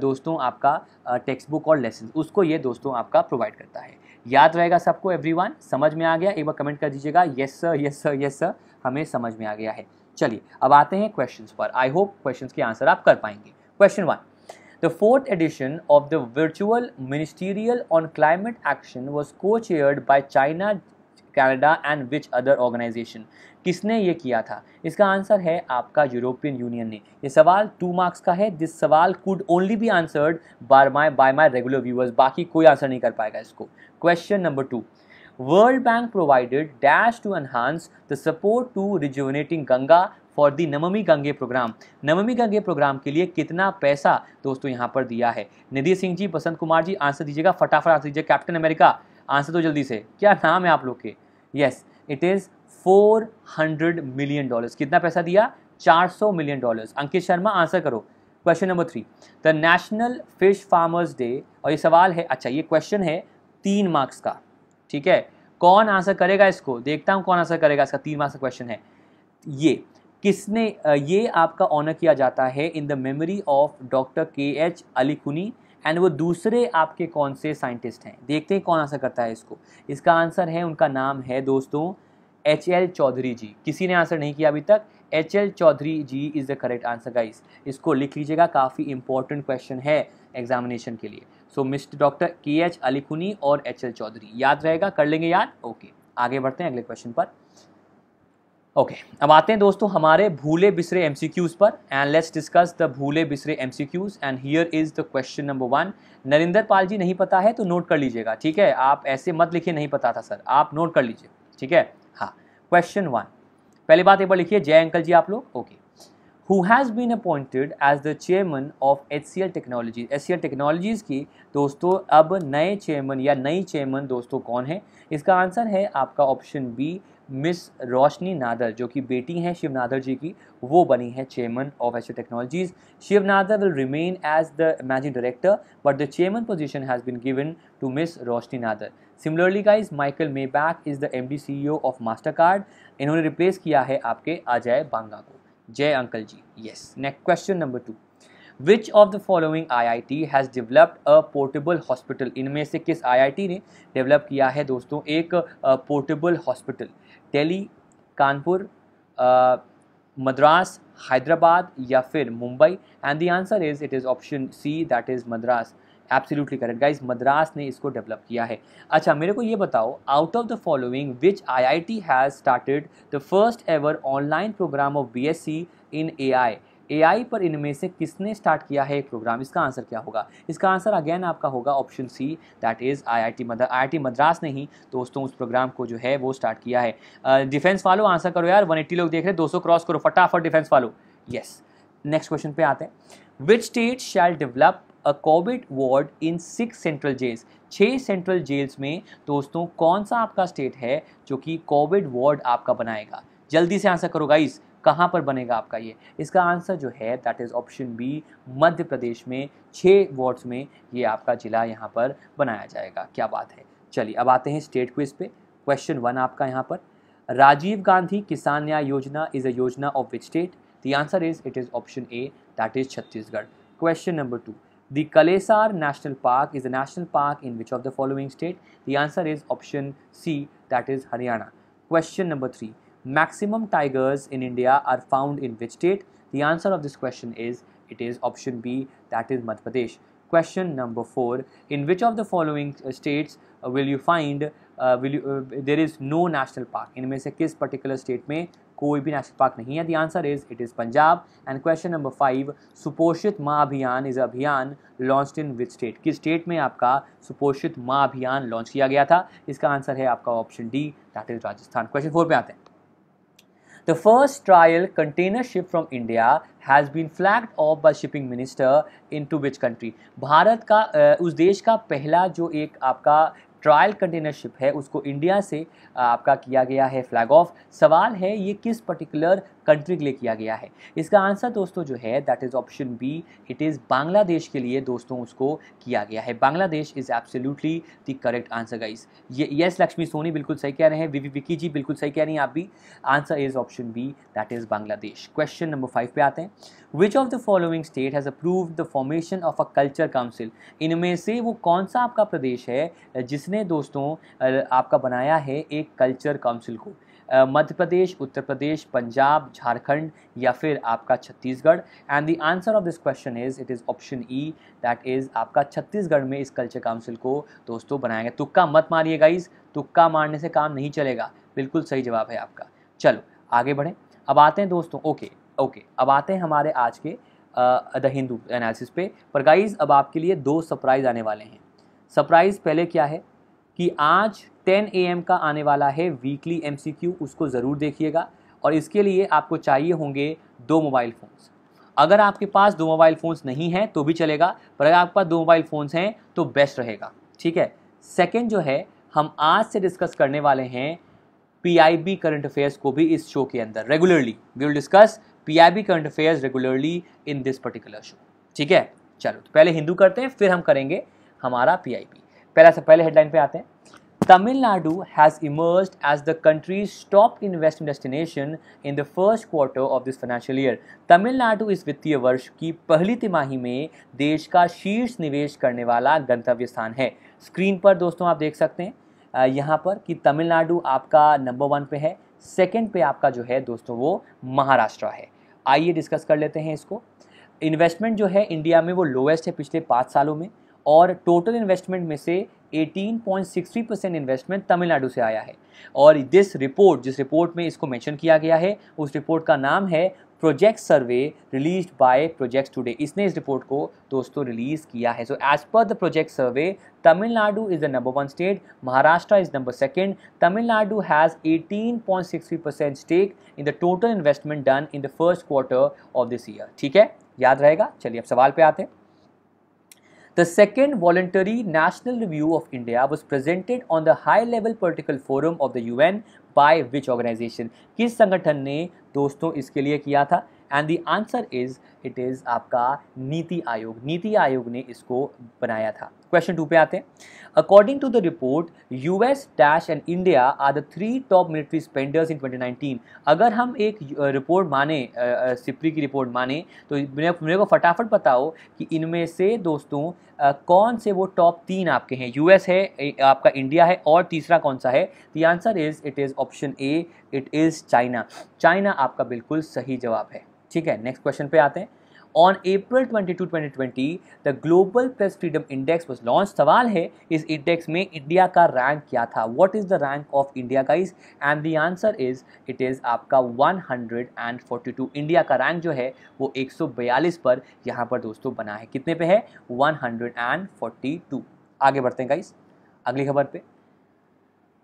दोस्तों आपका टेक्स्ट बुक और लेसन उसको ये दोस्तों आपका प्रोवाइड करता है याद रहेगा सबको एवरीवन समझ में आ गया एक बार कमेंट कर दीजिएगा yes sir yes sir yes sir हमें समझ में आ गया है चलिए अब आते हैं क्वेश्चंस पर आई होप क्वेश्चंस के आंसर आप कर पाएंगे question one the fourth edition of the virtual ministerial on climate action was co chaired by China Canada and which other organization किसने ये किया था इसका आंसर है आपका यूरोपियन यूनियन ने ये सवाल टू मार्क्स का है दिस सवाल कुड ओनली बी आंसर्ड बार my by my regular viewers बाकी कोई आंसर नहीं कर पाएगा इसको question number two World Bank provided dash to enhance the support to rejuvenating Ganga for the Namami Gange programme Namami Gange programme के लिए कितना पैसा दोस्तों यहाँ पर दिया है निधि सिंह जी बसंत कुमार जी आंसर दीजिएगा फटाफट आंसर दीजिए कैप्टन अमेरिका आंसर तो जल्दी से क्या नाम है आप लोग के yes it is 400 million dollars कितना पैसा दिया 400 million dollars Ankit Sharma answer करो question number three the national fish farmers day और ये सवाल है अच्छा ये क्वेश्चन है तीन मार्क्स का ठीक है कौन आंसर करेगा इसको देखता हूँ कौन आंसर करेगा इसका तीन मार्क्स का क्वेश्चन है ये किसने ये आपका ऑनर किया जाता है in the memory of doctor K H Ali Kunhi and वो दूसरे आपके कौन से साइंटिस्ट हैं देखते हैं कौन आंसर करता है इसको इसका आंसर है उनका नाम है दोस्तों एच एल चौधरी जी किसी ने आंसर नहीं किया अभी तक H L Chaudhary ji is the correct answer guys इसको लिख लीजिएगा काफ़ी इंपॉर्टेंट क्वेश्चन है एग्जामिनेशन के लिए so mister doctor K H Alikunhi और एच एल चौधरी याद रहेगा कर लेंगे याद ओके आगे बढ़ते हैं अगले क्वेश्चन पर ओके okay, अब आते हैं दोस्तों हमारे भूले बिसरे एम पर एंड लेट्स डिस्कस द भूले बिसरे एम and here is the question number one Narinder Pal ji नहीं पता है तो नोट कर लीजिएगा ठीक है आप ऐसे मत लिखिए नहीं पता था सर आप नोट कर लीजिए ठीक है हाँ क्वेश्चन वन पहली बात एक बार लिखिए जय अंकल जी आप लोग okay who has been appointed as the chairman of H C L technology H C L technologies की दोस्तों अब नए चेयरमैन या नई चेयरमैन दोस्तों कौन है इसका आंसर है आपका option B miss Roshni Nadar जो कि बेटी हैं शिव नादर जी की वो बनी है chairman of H technologies Shiv Nadar will remain as the managing director but the chairman position has been given to miss Roshni Nadar similarly guys Michael Miebach is the M D C O of Mastercard इन्होंने replace किया है आपके अजय बांगा को जय uncle ji yes next question number two which of the following I I T has developed a portable hospital इनमें से किस आई I T ने डेवलप किया है दोस्तों एक पोर्टेबल हॉस्पिटल डेली कानपुर मद्रास हैदराबाद या फिर Mumbai and the answer is it is option C that is Madras absolutely correct guys Madras ने इसको डेवलप किया है अच्छा मेरे को ये बताओ out of the following which I I T has started the first ever online programme of B S C in A I A I पर इनमें से किसने स्टार्ट किया है एक प्रोग्राम इसका आंसर क्या होगा इसका आंसर अगेन आपका होगा option C that is I I T Madras I I T Madras ने ही दोस्तों उस प्रोग्राम को जो है वो स्टार्ट किया है डिफेंस वालो आंसर करो यार वन एट्टी लोग देख रहे हैं दो सौ क्रॉस करो फटाफट डिफेंस वालो यस नेक्स्ट क्वेश्चन पे आते हैं which state shall develop a covid ward in six central jails छः सेंट्रल जेल्स में दोस्तों कौन सा आपका स्टेट है जो कि कोविड वार्ड आपका बनाएगा जल्दी से आंसर करो गाइस कहाँ पर बनेगा आपका ये इसका आंसर जो है that is option B Madhya Pradesh में छः वार्ड्स में ये आपका ज़िला यहाँ पर बनाया जाएगा क्या बात है चलिए अब आते हैं स्टेट क्विज पे क्वेश्चन वन आपका यहाँ पर राजीव गांधी किसान न्याय योजना is a yojana of which state the answer is it is option A that is Chhattisgarh question number two The Kalesar National Park is a national park in which of the following state? The answer is option C, that is Haryana. Question number 3. Maximum tigers in India are found in which state? The answer of this question is, it is option B, that is Madhya Pradesh. Question number 4. In which of the following uh, states uh, will you find, uh, will you, uh, there is no national park? In which, particular state may? कोई भी national park नहीं है the answer is it is Punjab and question number five Suposhit Maa Abhiyan is Abhiyan launch in which state किस state में आपका सुपोषित माँ अभियान launch किया गया था इसका आंसर है आपका option D that is Rajasthan question four पे आते हैं the first trial container ship from India has been flagged off by shipping minister into which country Bharat का उस देश का पहला जो एक आपका ट्रायल कंटेनरशिप है उसको इंडिया से आपका किया गया है फ्लैग ऑफ सवाल है ये किस पर्टिकुलर कंट्री के लिए किया गया है इसका आंसर दोस्तों जो है that is option B it is Bangladesh के लिए दोस्तों उसको किया गया है Bangladesh is absolutely the correct answer guys ये यस लक्ष्मी सोनी बिल्कुल सही कह रहे हैं विवी विकी जी बिल्कुल सही कह रही हैं आप भी answer is option B that is Bangladesh question number five पे आते हैं which of the following state has approve the formation of a culture council इनमें से वो कौन सा आपका प्रदेश है जिसने दोस्तों आपका बनाया है एक कल्चर काउंसिल को मध्य प्रदेश उत्तर प्रदेश पंजाब झारखंड या फिर आपका Chhattisgarh and the answer of this question is it is option E that is आपका छत्तीसगढ़ में इस कल्चर काउंसिल को दोस्तों बनाएंगे तुक्का मत मारिए गाइज तुक्का मारने से काम नहीं चलेगा बिल्कुल सही जवाब है आपका चलो आगे बढ़ें अब आते हैं दोस्तों ओके ओके अब आते हैं हमारे आज के द हिंदू एनालिसिस पे पर गाइज अब आपके लिए दो सरप्राइज़ आने वाले हैं सरप्राइज़ पहले क्या है कि आज 10 एम का आने वाला है वीकली एमसीक्यू उसको ज़रूर देखिएगा और इसके लिए आपको चाहिए होंगे दो मोबाइल फ़ोन्स अगर आपके पास दो मोबाइल फ़ोन्स नहीं हैं तो भी चलेगा पर अगर आपके पास दो मोबाइल फ़ोन्स हैं तो बेस्ट रहेगा ठीक है सेकेंड जो है हम आज से डिस्कस करने वाले हैं बी करंट अफेयर्स को भी इस शो के अंदर regularly we will discuss be current affairs regularly in this particular show ठीक है चलो तो पहले हिंदू करते हैं फिर हम करेंगे हमारा बी पहला से पहले हेडलाइन पे आते हैं Tamil Nadu has emerge as the country's top investment destination in the first quarter of this financial year Tamil Nadu इस वित्तीय वर्ष की पहली तिमाही में देश का शीर्ष निवेश करने वाला गंतव्य स्थान है स्क्रीन पर दोस्तों आप देख सकते हैं यहाँ पर कि तमिलनाडु आपका नंबर वन पे है सेकेंड पे आपका जो है दोस्तों वो महाराष्ट्र है आइए डिस्कस कर लेते हैं इसको इन्वेस्टमेंट जो है इंडिया में वो लोएस्ट है पिछले पाँच सालों में और टोटल इन्वेस्टमेंट में से 18.63 परसेंट इन्वेस्टमेंट तमिलनाडु से आया है और दिस रिपोर्ट जिस रिपोर्ट में इसको मेंशन किया गया है उस रिपोर्ट का नाम है project survey release by project today इसने इस रिपोर्ट को दोस्तों रिलीज़ किया है so as per the project survey Tamil Nadu is the number one state Maharashtra is number second Tamil Nadu has 18.63 percent stake in the total investment done in the first quarter of this year ठीक है याद रहेगा चलिए अब सवाल पे आते हैं The second voluntary national review of India was presented on the high level political forum of the UN by which organization? किस संगठन ने दोस्तों इसके लिए किया था? And the answer is it is आपका नीति आयोग नीति आयोग ने इसको बनाया था क्वेश्चन टू पे आते हैं according to the report US dash and India are the three top military spenders in 2019 अगर हम एक रिपोर्ट माने सिप्री की रिपोर्ट माने तो मेरे को फटाफट बताओ कि इनमें से दोस्तों कौन से वो टॉप तीन आपके हैं यूएस है आपका इंडिया है और तीसरा कौन सा है the answer is it is option A it is China China आपका बिल्कुल सही जवाब है ठीक है नेक्स्ट क्वेश्चन पे आते हैं on April 22, 2020, the global press freedom index was launch सवाल है इस इंडेक्स में इंडिया का रैंक क्या था what is the rank of India का is and the answer is it is आपका 142 इंडिया का रैंक जो है वो 142 पर यहाँ पर दोस्तों बना है कितने पे है 142 आगे बढ़ते हैं गाइस अगली खबर पे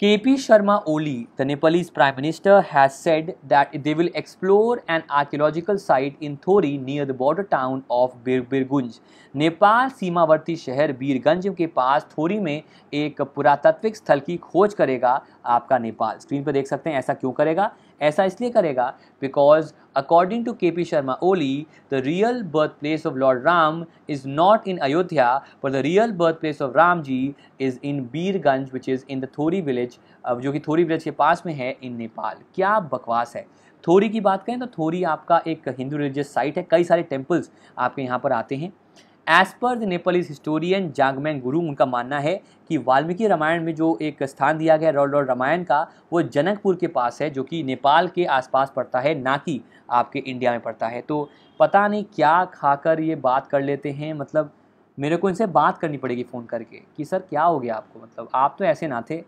KP Sharma Oli, the Nepalese Prime Minister, has said that they will explore an archaeological site in Thori near the border town of Birgunj. Nepal सीमावर्ती शहर बीरगंज के पास थोरी में एक पुरातात्विक स्थल की खोज करेगा आपका नेपाल स्क्रीन पर देख सकते हैं ऐसा क्यों करेगा ऐसा इसलिए करेगा because according to K P Sharma Oli the real birth place of lord Ram is not in Ayodhya पर the real birth place of Ram ji is in Birgunj which is in the Thori village जो कि थोरी विलेज के पास में है इन नेपाल क्या बकवास है थोरी की बात करें तो थोरी आपका एक हिंदू रिलीजियस साइट है कई सारे टेम्पल्स आपके यहाँ पर आते हैं as per the Nepalese historian जागमैन गुरु उनका मानना है कि वाल्मीकि रामायण में जो एक स्थान दिया गया रॉल रॉल रामायण का वो जनकपुर के पास है जो कि नेपाल के आसपास पड़ता है ना कि आपके इंडिया में पड़ता है तो पता नहीं क्या खाकर ये बात कर लेते हैं मतलब मेरे को इनसे बात करनी पड़ेगी फ़ोन करके कि सर क्या हो गया आपको मतलब आप तो ऐसे ना थे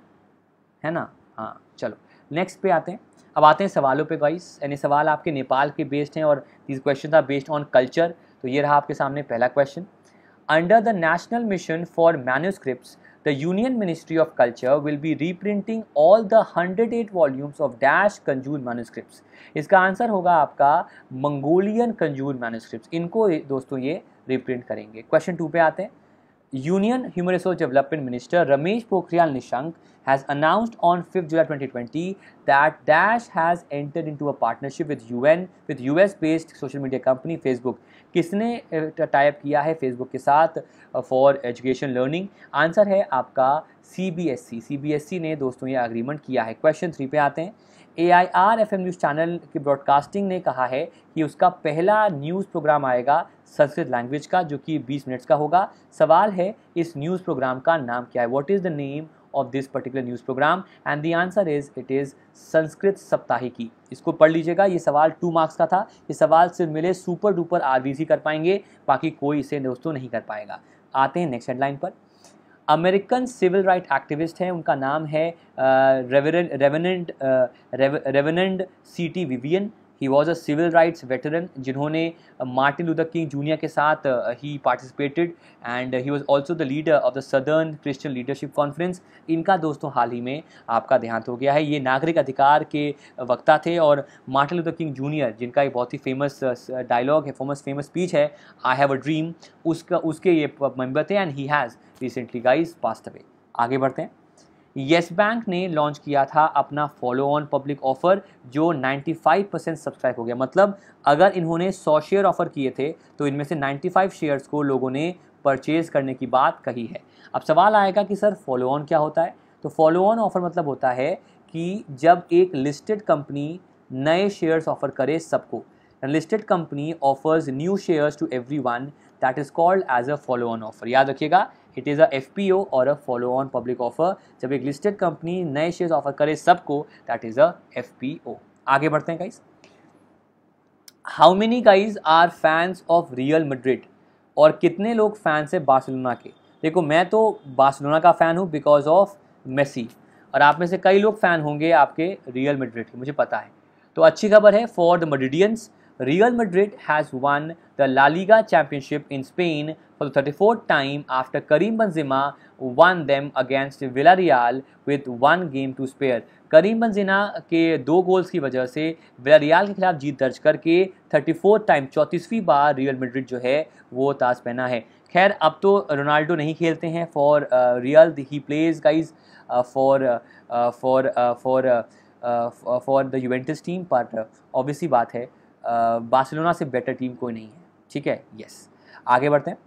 है ना हाँ चलो नेक्स्ट पे आते हैं अब आते हैं सवालों पे गाइस यानी सवाल आपके नेपाल के बेस्ड हैं और these questions are based on culture तो ये रहा आपके सामने पहला question under the national mission for manuscript union ministry of culture will be reprinting all the hundred eight volumes of dash Kanjur manuscript इसका आंसर होगा आपका मंगोलियन कंजूर मैन्यूस्क्रिप्ट इनको दोस्तों ये रिप्रिंट करेंगे क्वेश्चन टू पे आते हैं Union Human Resource Development Minister Ramesh Pokhriyal Nishank has announced on 5th July 2020 that Dash has entered into a partnership with UN with US based social media company Facebook. किसने type किया है Facebook के साथ for education learning answer है आपका C B S C C B S E ने दोस्तों ये अग्रीमेंट किया है क्वेश्चन थ्री पे आते हैं A I R F M news channel की ब्रॉडकास्टिंग ने कहा है कि उसका पहला न्यूज़ प्रोग्राम आएगा संस्कृत लैंग्वेज का जो कि 20 मिनट्स का होगा सवाल है इस न्यूज़ प्रोग्राम का नाम क्या है what is the name of this particular news programme and the answer is it is Sanskrit Saptahiki इसको पढ़ लीजिएगा ये सवाल टू मार्क्स का था ये सवाल सिर्फ मिले सुपर डुपर आर कर पाएंगे बाकी कोई इसे दोस्तों नहीं कर पाएगा आते हैं नेक्स्ट हेडलाइन पर अमेरिकन सिविल राइट एक्टिविस्ट हैं उनका नाम है reverend reverend reverend C T Vivian he was a civil rights veteran जिन्होंने मार्टिन लूथर किंग जूनियर के साथ ही participated and he was also the leader of the southern Christian leadership conference इनका दोस्तों हाल ही में आपका देहांत हो गया है ये नागरिक अधिकार के वक्ता थे और मार्टिन लूथर किंग जूनियर जिनका एक बहुत ही फेमस डायलॉग uh, है फेमस फेमस स्पीच है आई हैव अ ड्रीम उसका उसके ये मेम्बर थे and he has recently guys passed away आगे बढ़ते हैं येस बैंक ने लॉन्च किया था अपना फॉलो ऑन पब्लिक ऑफर जो 95 परसेंट सब्सक्राइब हो गया मतलब अगर इन्होंने 100 शेयर ऑफर किए थे तो इनमें से 95 शेयर्स को लोगों ने परचेज करने की बात कही है अब सवाल आएगा कि सर फॉलो ऑन क्या होता है तो फॉलो ऑन ऑफर मतलब होता है कि जब एक लिस्टेड कंपनी नए शेयर्स ऑफर करे सबको listed company offers new shares to everyone that is called as a follow on offer याद रखिएगा it is a F P O और a follow on public offer जब एक listed company नए share offer करे सबको that is a F P O आगे बढ़ते हैं guys how many guys are fans of Real Madrid और कितने लोग फैंस हैं बार्सिलोना के देखो मैं तो बार्सिलोना का फ़ैन हूँ बिकॉज ऑफ मेसी और आप में से कई लोग फ़ैन होंगे आपके रियल मड्रिड के मुझे पता है तो अच्छी खबर है for the Madridians Real Madrid has won the La Liga championship in Spain for the 34th time after Karim Benzema won them against Villarreal with one game to spare. Karim Benzema के दो goals की वजह से Villarreal के खिलाफ जीत दर्ज करके 34 time चौंतीसवीं बार रियल मेड्रिड जो है वो ताज पहना है खैर अब तो रोनाल्डो नहीं खेलते हैं for Real he plays guys for for for for the Juventus team पर ऑब्वियसली बात है बार्सिलोना से बेटर टीम कोई नहीं है ठीक है यस आगे बढ़ते हैं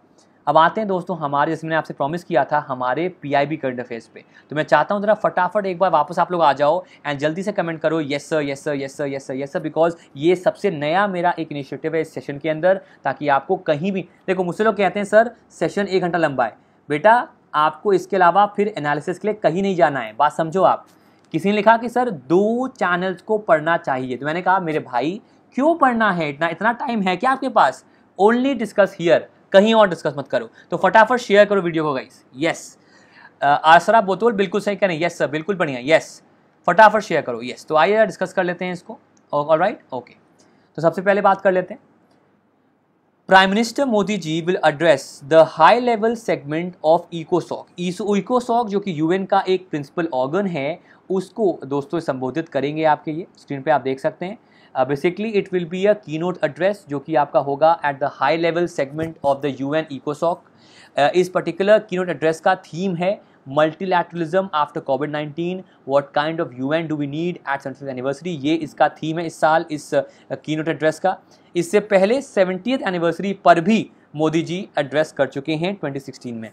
अब आते हैं दोस्तों हमारे जैसे मैंने आपसे प्रॉमिस किया था हमारे P I B current affairs पे तो मैं चाहता हूँ जरा फटाफट एक बार वापस आप लोग आ जाओ एंड जल्दी से कमेंट करो yes sir yes sir yes sir yes sir yes sir because ये सबसे नया मेरा एक इनिशिएटिव है इस सेशन के अंदर ताकि आपको कहीं भी देखो मुझसे लोग कहते हैं सर सेशन एक घंटा लंबा है बेटा आपको इसके अलावा फिर एनालिसिस के लिए कहीं नहीं जाना है बात समझो आप किसी ने लिखा कि सर दो चैनल्स को पढ़ना चाहिए तो मैंने कहा मेरे भाई क्यों पढ़ना है इतना इतना टाइम है क्या आपके पास ओनली डिस्कस हियर कहीं और डिस्कस मत करो तो फटाफट शेयर करो वीडियो को गाइस यस आसरा बोतोल बिल्कुल सही करें यस सर बिल्कुल बढ़िया यस फटाफट शेयर करो यस तो आइए डिस्कस कर लेते हैं इसको ऑल राइट ओके तो सबसे पहले बात कर लेते हैं prime minister Modi ji will address the high level segment of ECOSOC. इकोसॉक जो कि यूएन का एक प्रिंसिपल ऑर्गन है उसको दोस्तों संबोधित करेंगे आपके ये स्क्रीन पे आप देख सकते हैं basically it will be a keynote address जो कि आपका होगा at the high level segment of the U N इकोसॉक इस पर्टिकुलर की नोट एड्रेस का थीम है multilateralism after covid 19 what kind of UN do we need at central anniversary ये इसका थीम है इस साल इस की नोट एड्रेस का इससे पहले सेवेंटी एनिवर्सरी पर भी मोदी जी एड्रेस कर चुके हैं 2016 में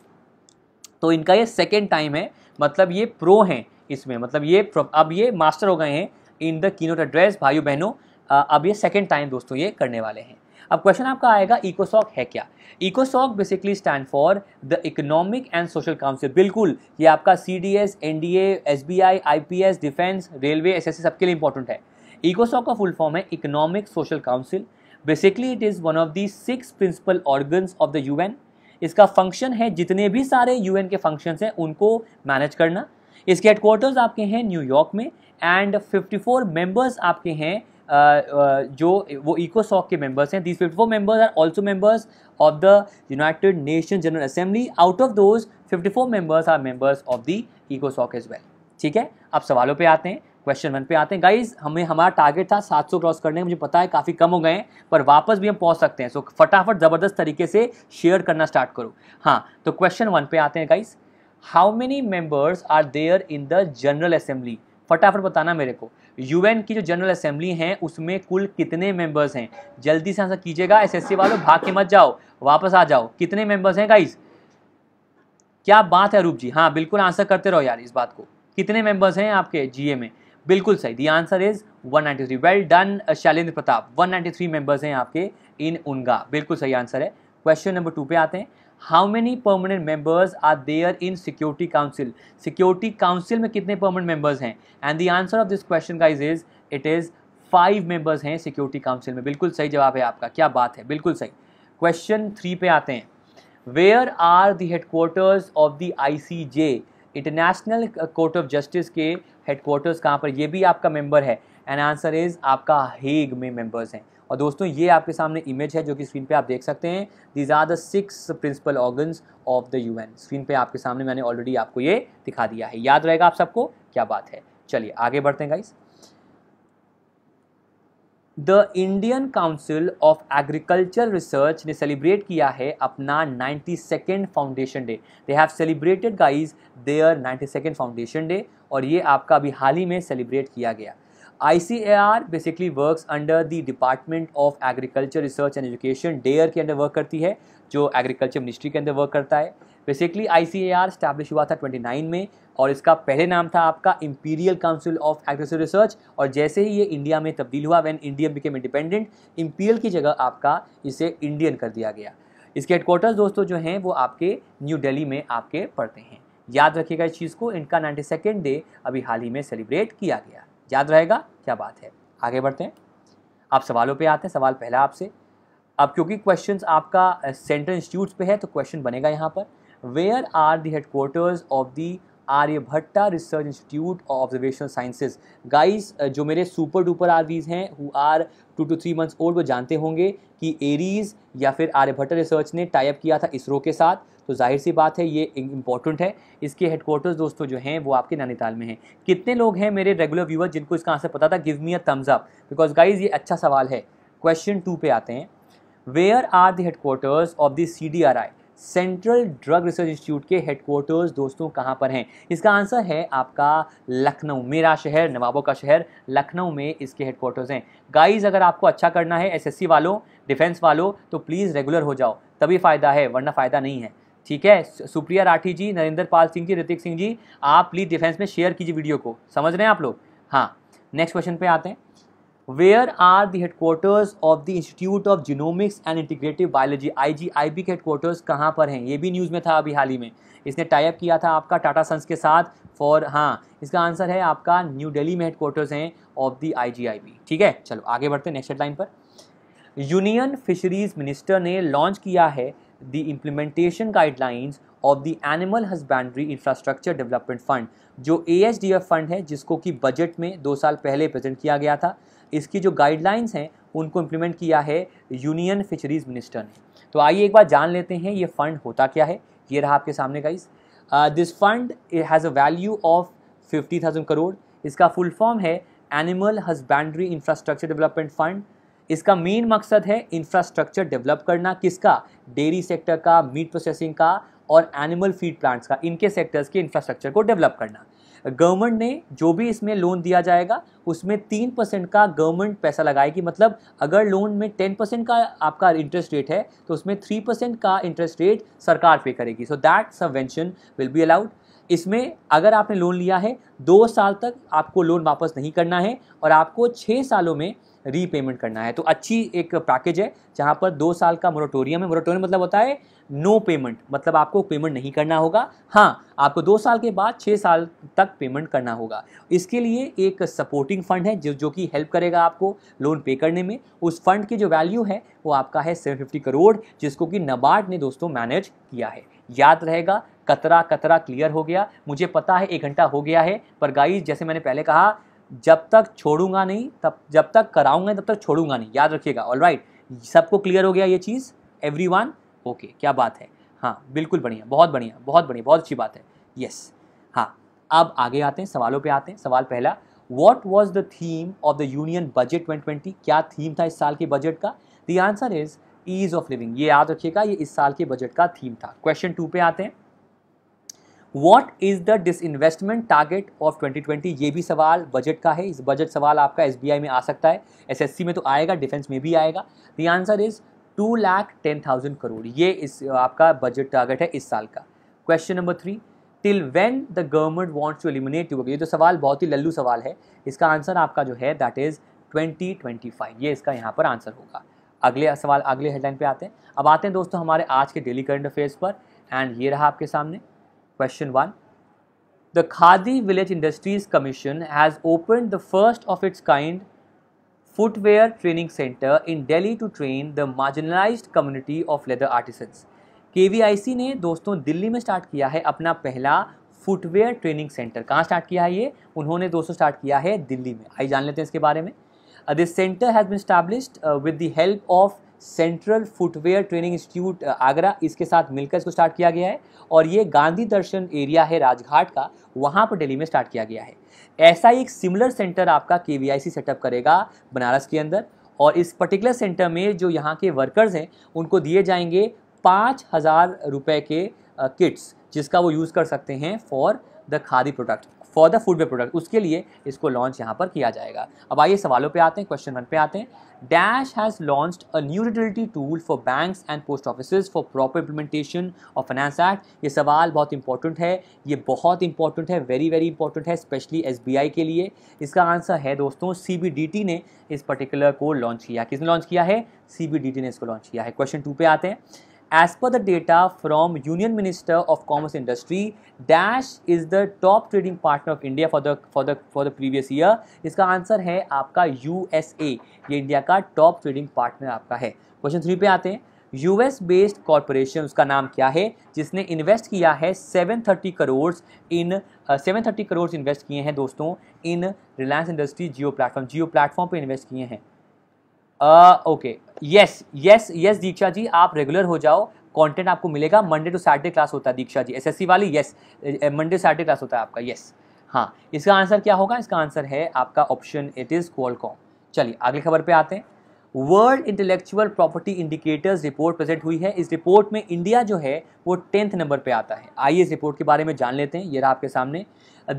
तो इनका ये सेकेंड टाइम है मतलब ये प्रो हैं इसमें मतलब ये अब ये मास्टर हो गए हैं in the keynote address भाइयों बहनों अब ये सेकेंड टाइम दोस्तों ये करने वाले हैं अब क्वेश्चन आपका आएगा इकोसॉक है क्या इकोसॉक basically stand for the Economic and Social Council बिल्कुल ये आपका C D S N D A S B I I P S defence railway S S सबके लिए इंपॉर्टेंट है इकोसॉक का फुल फॉर्म है Economic Social Council basically it is one of the six principal organs of the U N इसका function है जितने भी सारे यू एन के फंक्शंस हैं उनको मैनेज करना इसके हेडक्वार्टर्स आपके हैं न्यूयॉर्क में एंड फिफ्टी फोर मेम्बर्स आपके हैं जो वो इको सॉक के मेंबर्स हैं these fifty four members are also members of the United Nation General Assembly out of those fifty four members are members of the इको सॉक एज वेल ठीक है आप सवालों पे आते हैं क्वेश्चन वन पे आते हैं गाइज हमें हमारा टारगेट था 700 क्रॉस करने मुझे पता है काफ़ी कम हो गए हैं पर वापस भी हम पहुंच सकते हैं सो so, फटाफट ज़बरदस्त तरीके से शेयर करना स्टार्ट करो हाँ तो क्वेश्चन वन पे आते हैं guys how many members are there in the General Assembly फटाफट बताना मेरे को यूएन की जो जनरल असेंबली है उसमें कुल कितने मेंबर्स हैं जल्दी से आंसर कीजिएगा एसएससी वालों भाग के मत जाओ वापस आ जाओ कितने मेंबर्स हैं गाइस क्या बात है रूप जी हाँ बिल्कुल आंसर करते रहो यार इस बात को कितने मेंबर्स हैं आपके जीए में बिल्कुल सही the answer is 193 well done Shailendra Pratap 193 members हैं आपके इन उनगा बिल्कुल सही आंसर है क्वेश्चन नंबर टू पे आते हैं how many permanent members are there in Security Council Security Council में कितने परमानेंट मेंबर्स हैं and the answer of this question का is is it is five members हैं सिक्योरिटी काउंसिल में बिल्कुल सही जवाब है आपका क्या बात है बिल्कुल सही क्वेश्चन थ्री पे आते हैं where are the headquarters of the I C J International Court of Justice के हेडक्वार्टर्स कहाँ पर ये भी आपका मेंबर है एंड आंसर इज आपका हेग में मेंबर्स हैं और दोस्तों ये आपके सामने इमेज है जो कि स्क्रीन पे आप देख सकते हैं these are the six principal organs of the UN screen पे आपके सामने मैंने ऑलरेडी आपको ये दिखा दिया है याद रहेगा आप सबको क्या बात है चलिए आगे बढ़ते हैं guys the Indian Council of Agriculture Research ने सेलिब्रेट किया है अपना ninety second foundation day they have celebrated guys their ninety second foundation day और ये आपका अभी हाल ही में सेलिब्रेट किया गया ICAR basically works under the Department of Agriculture Research and Education DARE के अंडर वर्क करती है जो एग्रीकल्चर मिनिस्ट्री के अंदर वर्क करता है basically I C A R establish हुआ था 29 में और इसका पहले नाम था आपका Imperial Council of Agriculture Research और जैसे ही ये इंडिया में तब्दील हुआ when India became independent imperial की जगह आपका इसे इंडियन कर दिया गया इसके हेडक्वार्टर्स दोस्तों जो हैं वो आपके न्यू दिल्ली में आपके पढ़ते हैं याद रखिएगा इस चीज़ को इनका नाइन्टी सेकेंड डे अभी हाल ही में सेलिब्रेट किया गया याद रहेगा क्या बात है आगे बढ़ते हैं आप सवालों पे आते हैं सवाल पहला आपसे अब क्योंकि क्वेश्चंस आपका सेंट्रल इंस्टीट्यूट पे है तो क्वेश्चन बनेगा यहाँ पर where are the headquarters of the Aryabhatta Research Institute of Observational Sciences guys जो मेरे सुपर डुपर आरवीज हैं who are two to three months old वो जानते होंगे कि एरीज या फिर आर्यभट्टा रिसर्च ने टाइप किया था इसरो के साथ तो जाहिर सी बात है ये इंपॉर्टेंट है इसके हेडक्वार्टर्स दोस्तों जो हैं वो आपके नैनीताल में हैं कितने लोग हैं मेरे रेगुलर व्यूअर जिनको इसका आंसर पता था give me a thumbs up because guys ये अच्छा सवाल है क्वेश्चन टू पे आते हैं where are the headquarters of the C D R I Central Drug Research Institute के हेडक्वार्टर्स दोस्तों कहाँ पर हैं इसका आंसर है आपका लखनऊ मेरा शहर नवाबों का शहर लखनऊ में इसके हेडक्वार्टर्स हैं गाइस अगर आपको अच्छा करना है एसएससी वालों डिफेंस वालों तो प्लीज़ रेगुलर हो जाओ तभी फ़ायदा है वरना फ़ायदा नहीं है ठीक है सुप्रिया राठी जी नरेंद्र पाल सिंह जी ऋतिक सिंह जी आप प्लीज डिफेंस में शेयर कीजिए वीडियो को समझ रहे हैं आप लोग हाँ नेक्स्ट क्वेश्चन पे आते हैं where are the headquarters of the Institute of Genomics and Integrative Biology I G I B के हेडक्वार्टर्स कहाँ पर हैं ये भी न्यूज़ में था अभी हाल ही में इसने टाइप किया था आपका टाटा सन्स के साथ फॉर हाँ इसका आंसर है आपका न्यू डेली में हेडक्वार्टर्स हैं of the I G I B ठीक है चलो आगे बढ़ते हैं नेक्स्ट हेडलाइन पर यूनियन फिशरीज मिनिस्टर ने लॉन्च किया है the implementation guidelines of the Animal Husbandry Infrastructure Development Fund जो A H D F fund है जिसको कि बजट में दो साल पहले प्रेजेंट किया गया था इसकी जो गाइडलाइंस हैं उनको इम्प्लीमेंट किया है यूनियन फिशरीज मिनिस्टर ने तो आइए एक बार जान लेते हैं ये फंड होता क्या है ये रहा आपके सामने का इस this fund has a value of fifty thousand crore इसका फुल फॉर्म है Animal Husbandry Infrastructure Development Fund इसका मेन मकसद है इंफ्रास्ट्रक्चर डेवलप करना किसका डेयरी सेक्टर का मीट प्रोसेसिंग का और एनिमल फीड प्लांट्स का इनके सेक्टर्स के इंफ्रास्ट्रक्चर को डेवलप करना गवर्नमेंट ने जो भी इसमें लोन दिया जाएगा उसमें तीन परसेंट का गवर्नमेंट पैसा लगाएगी मतलब अगर लोन में टेन परसेंट का आपका इंटरेस्ट रेट है तो उसमें थ्री परसेंट का इंटरेस्ट रेट सरकार पे करेगी so that subvention will be allowed इसमें अगर आपने लोन लिया है दो साल तक आपको लोन वापस नहीं करना है और आपको छः सालों में रीपेमेंट करना है तो अच्छी एक पैकेज है जहाँ पर दो साल का मोराटोरियम है मोराटोरियम मतलब होता है नो पेमेंट मतलब आपको पेमेंट नहीं करना होगा हाँ आपको दो साल के बाद छः साल तक पेमेंट करना होगा इसके लिए एक सपोर्टिंग फंड है जो जो कि हेल्प करेगा आपको लोन पे करने में उस फंड की जो वैल्यू है वो आपका है सेवन फिफ्टी करोड़ जिसको कि नबार्ड ने दोस्तों मैनेज किया है याद रहेगा कतरा कतरा क्लियर हो गया मुझे पता है एक घंटा हो गया है पर गाइस जैसे मैंने पहले कहा जब तक छोड़ूंगा नहीं तब जब तक कराऊंगा तब तक छोड़ूंगा नहीं याद रखिएगा ऑल राइट सबको क्लियर हो गया ये चीज़ एवरी वन ओके क्या बात है हाँ बिल्कुल बढ़िया बहुत बढ़िया बहुत बढ़िया बहुत अच्छी बात है यस हाँ अब आगे आते हैं सवालों पे आते हैं सवाल पहला what was the theme of the Union Budget twenty क्या थीम था इस साल के बजट का the answer is ease of living ये याद रखिएगा ये इस साल के बजट का थीम था क्वेश्चन टू पे आते हैं what is the disinvestment target of 2020 ये भी सवाल बजट का है इस बजट सवाल आपका आई में आ सकता है सी में तो आएगा डिफेंस में भी आएगा the answer is two lakh ten thousand crore ये इस आपका बजट टारगेट है इस साल का question number three till when the government wants to eliminate you ये तो सवाल बहुत ही लल्लू सवाल है इसका आंसर आपका जो है दैट इज़ 2025 ये इसका यहाँ पर आंसर होगा अगले सवाल अगले हेडलाइन पे आते हैं अब आते हैं दोस्तों हमारे आज के डेली करंट अफेयर्स पर एंड ये रहा आपके सामने Question 1. The Khadi Village Industries Commission has opened the first of its kind footwear training center in Delhi to train the marginalized community of leather artisans. KVIC ने दोस्तों दिल्ली में स्टार्ट किया है अपना पहला फुटवेयर ट्रेनिंग सेंटर कहाँ स्टार्ट किया है ये उन्होंने दोस्तों स्टार्ट किया है दिल्ली में आइए जान लेते हैं इसके बारे में this centre has been established with the help of Central Footwear Training Institute Agra इसके साथ मिलकर इसको स्टार्ट किया गया है और ये गांधी दर्शन एरिया है राजघाट का वहाँ पर दिल्ली में स्टार्ट किया गया है ऐसा ही एक सिमिलर सेंटर आपका के सेटअप करेगा बनारस के अंदर और इस पर्टिकुलर सेंटर में जो यहाँ के वर्कर्स हैं उनको दिए जाएंगे पाँच हज़ार रुपये के किट्स जिसका वो यूज़ कर सकते हैं for the khadi product for the food way product उसके लिए इसको लॉन्च यहाँ पर किया जाएगा अब आइए सवालों पे आते हैं क्वेश्चन वन पे आते हैं dash has launched a new utility tool for banks and post office for proper implementation of finance act ये सवाल बहुत इंपॉर्टेंट है ये बहुत इंपॉर्टेंट है वेरी वेरी इंपॉर्टेंट है स्पेशली एस के लिए इसका आंसर है दोस्तों सी ने इस पर्टिकुलर को लॉन्च किया किसने लॉन्च किया है सी ने इसको लॉन्च किया है क्वेश्चन टू पे आते हैं As per the data from Union Minister of Commerce Industry, Dash is the top trading partner of India for the for the for the previous year. इसका आंसर है आपका USA. ये India का top trading partner आपका है question three पे आते हैं यूएस बेस्ड कॉरपोरेशन उसका नाम क्या है जिसने इन्वेस्ट किया है 730 करोड़ इन सेवन थर्टी करोड़ इन्वेस्ट किए हैं दोस्तों in Reliance industry Jio platform Jio platform पे इन्वेस्ट किए हैं okay yes yes yes Diksha ji आप रेगुलर हो जाओ कंटेंट आपको मिलेगा मंडे टू सैटरडे क्लास होता है दीक्षा जी एसएससी वाली यस मंडे सैटरडे क्लास होता है आपका यस हाँ इसका आंसर क्या होगा इसका आंसर है आपका ऑप्शन इट इज़ क्वालकॉम चलिए अगले खबर पे आते हैं World Intellectual Property Indicators report present हुई है इस रिपोर्ट में इंडिया जो है वो टेंथ नंबर पे आता है आइए इस रिपोर्ट के बारे में जान लेते हैं ये रहा आपके सामने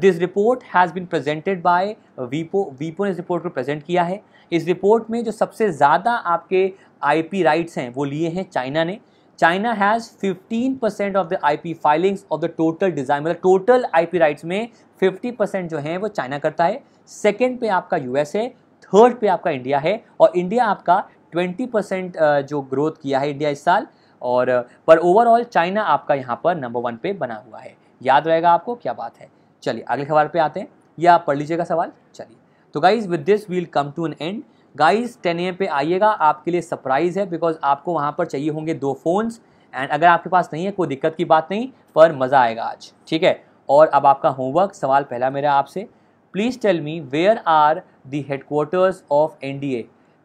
this report has been presented by वीपो वीपो ने इस रिपोर्ट को प्रेजेंट किया है इस रिपोर्ट में जो सबसे ज़्यादा आपके आईपी राइट्स हैं वो लिए हैं चाइना ने China has fifteen percent of the IP filings of the total design मतलब टोटल आईपी राइट्स में फिफ्टी परसेंट जो है वो चाइना करता है सेकेंड पे आपका एस है थर्ड पे आपका इंडिया है और इंडिया आपका ट्वेंटी परसेंट जो ग्रोथ किया है इंडिया इस साल और पर ओवरऑल चाइना आपका यहाँ पर नंबर वन पे बना हुआ है याद रहेगा आपको क्या बात है चलिए अगले खबर पे आते हैं या आप पढ़ लीजिएगा सवाल चलिए तो guys with this will come to an end guys ten A पे आइएगा आपके लिए सरप्राइज़ है बिकॉज आपको वहाँ पर चाहिए होंगे दो फ़ोन्स एंड अगर आपके पास नहीं है कोई दिक्कत की बात नहीं पर मज़ा आएगा आज ठीक है और अब आपका होमवर्क सवाल पहला मेरा आपसे please tell me where are the headquarters of N D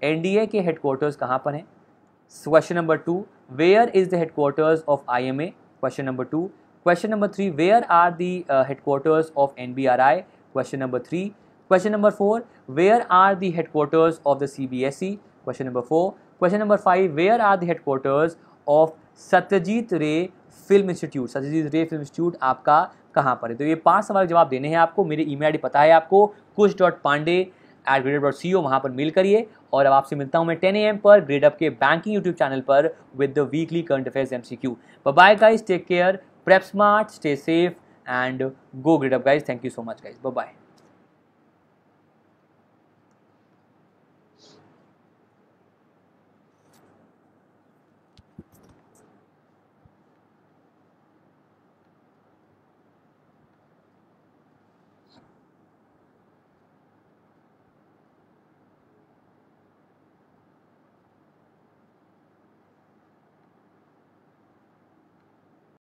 N D A के हेडकोार्टर्स कहाँ पर हैं question number two where is the headquarters of I M A question number two question number three where are the headquarters of N B R I question number three question number where are 4 headquarters of the C B S E question number four question number five where are the headquarters of Satyajit Ray film institute Satyajit Ray film institute आपका कहाँ पर है तो ये पांच सवाल जवाब देने हैं आपको मेरे आई डी पता है आपको कुछ dot Pandey at grade dot C O वहाँ पर मेल करिए और अब आपसे मिलता हूँ मैं टेन ए एम पर ग्रेड अप के बैंकिंग यूट्यूब चैनल पर with the weekly current affairs M C Q bye guys take care prep smart stay safe and go grade up guys thank you so much guys bye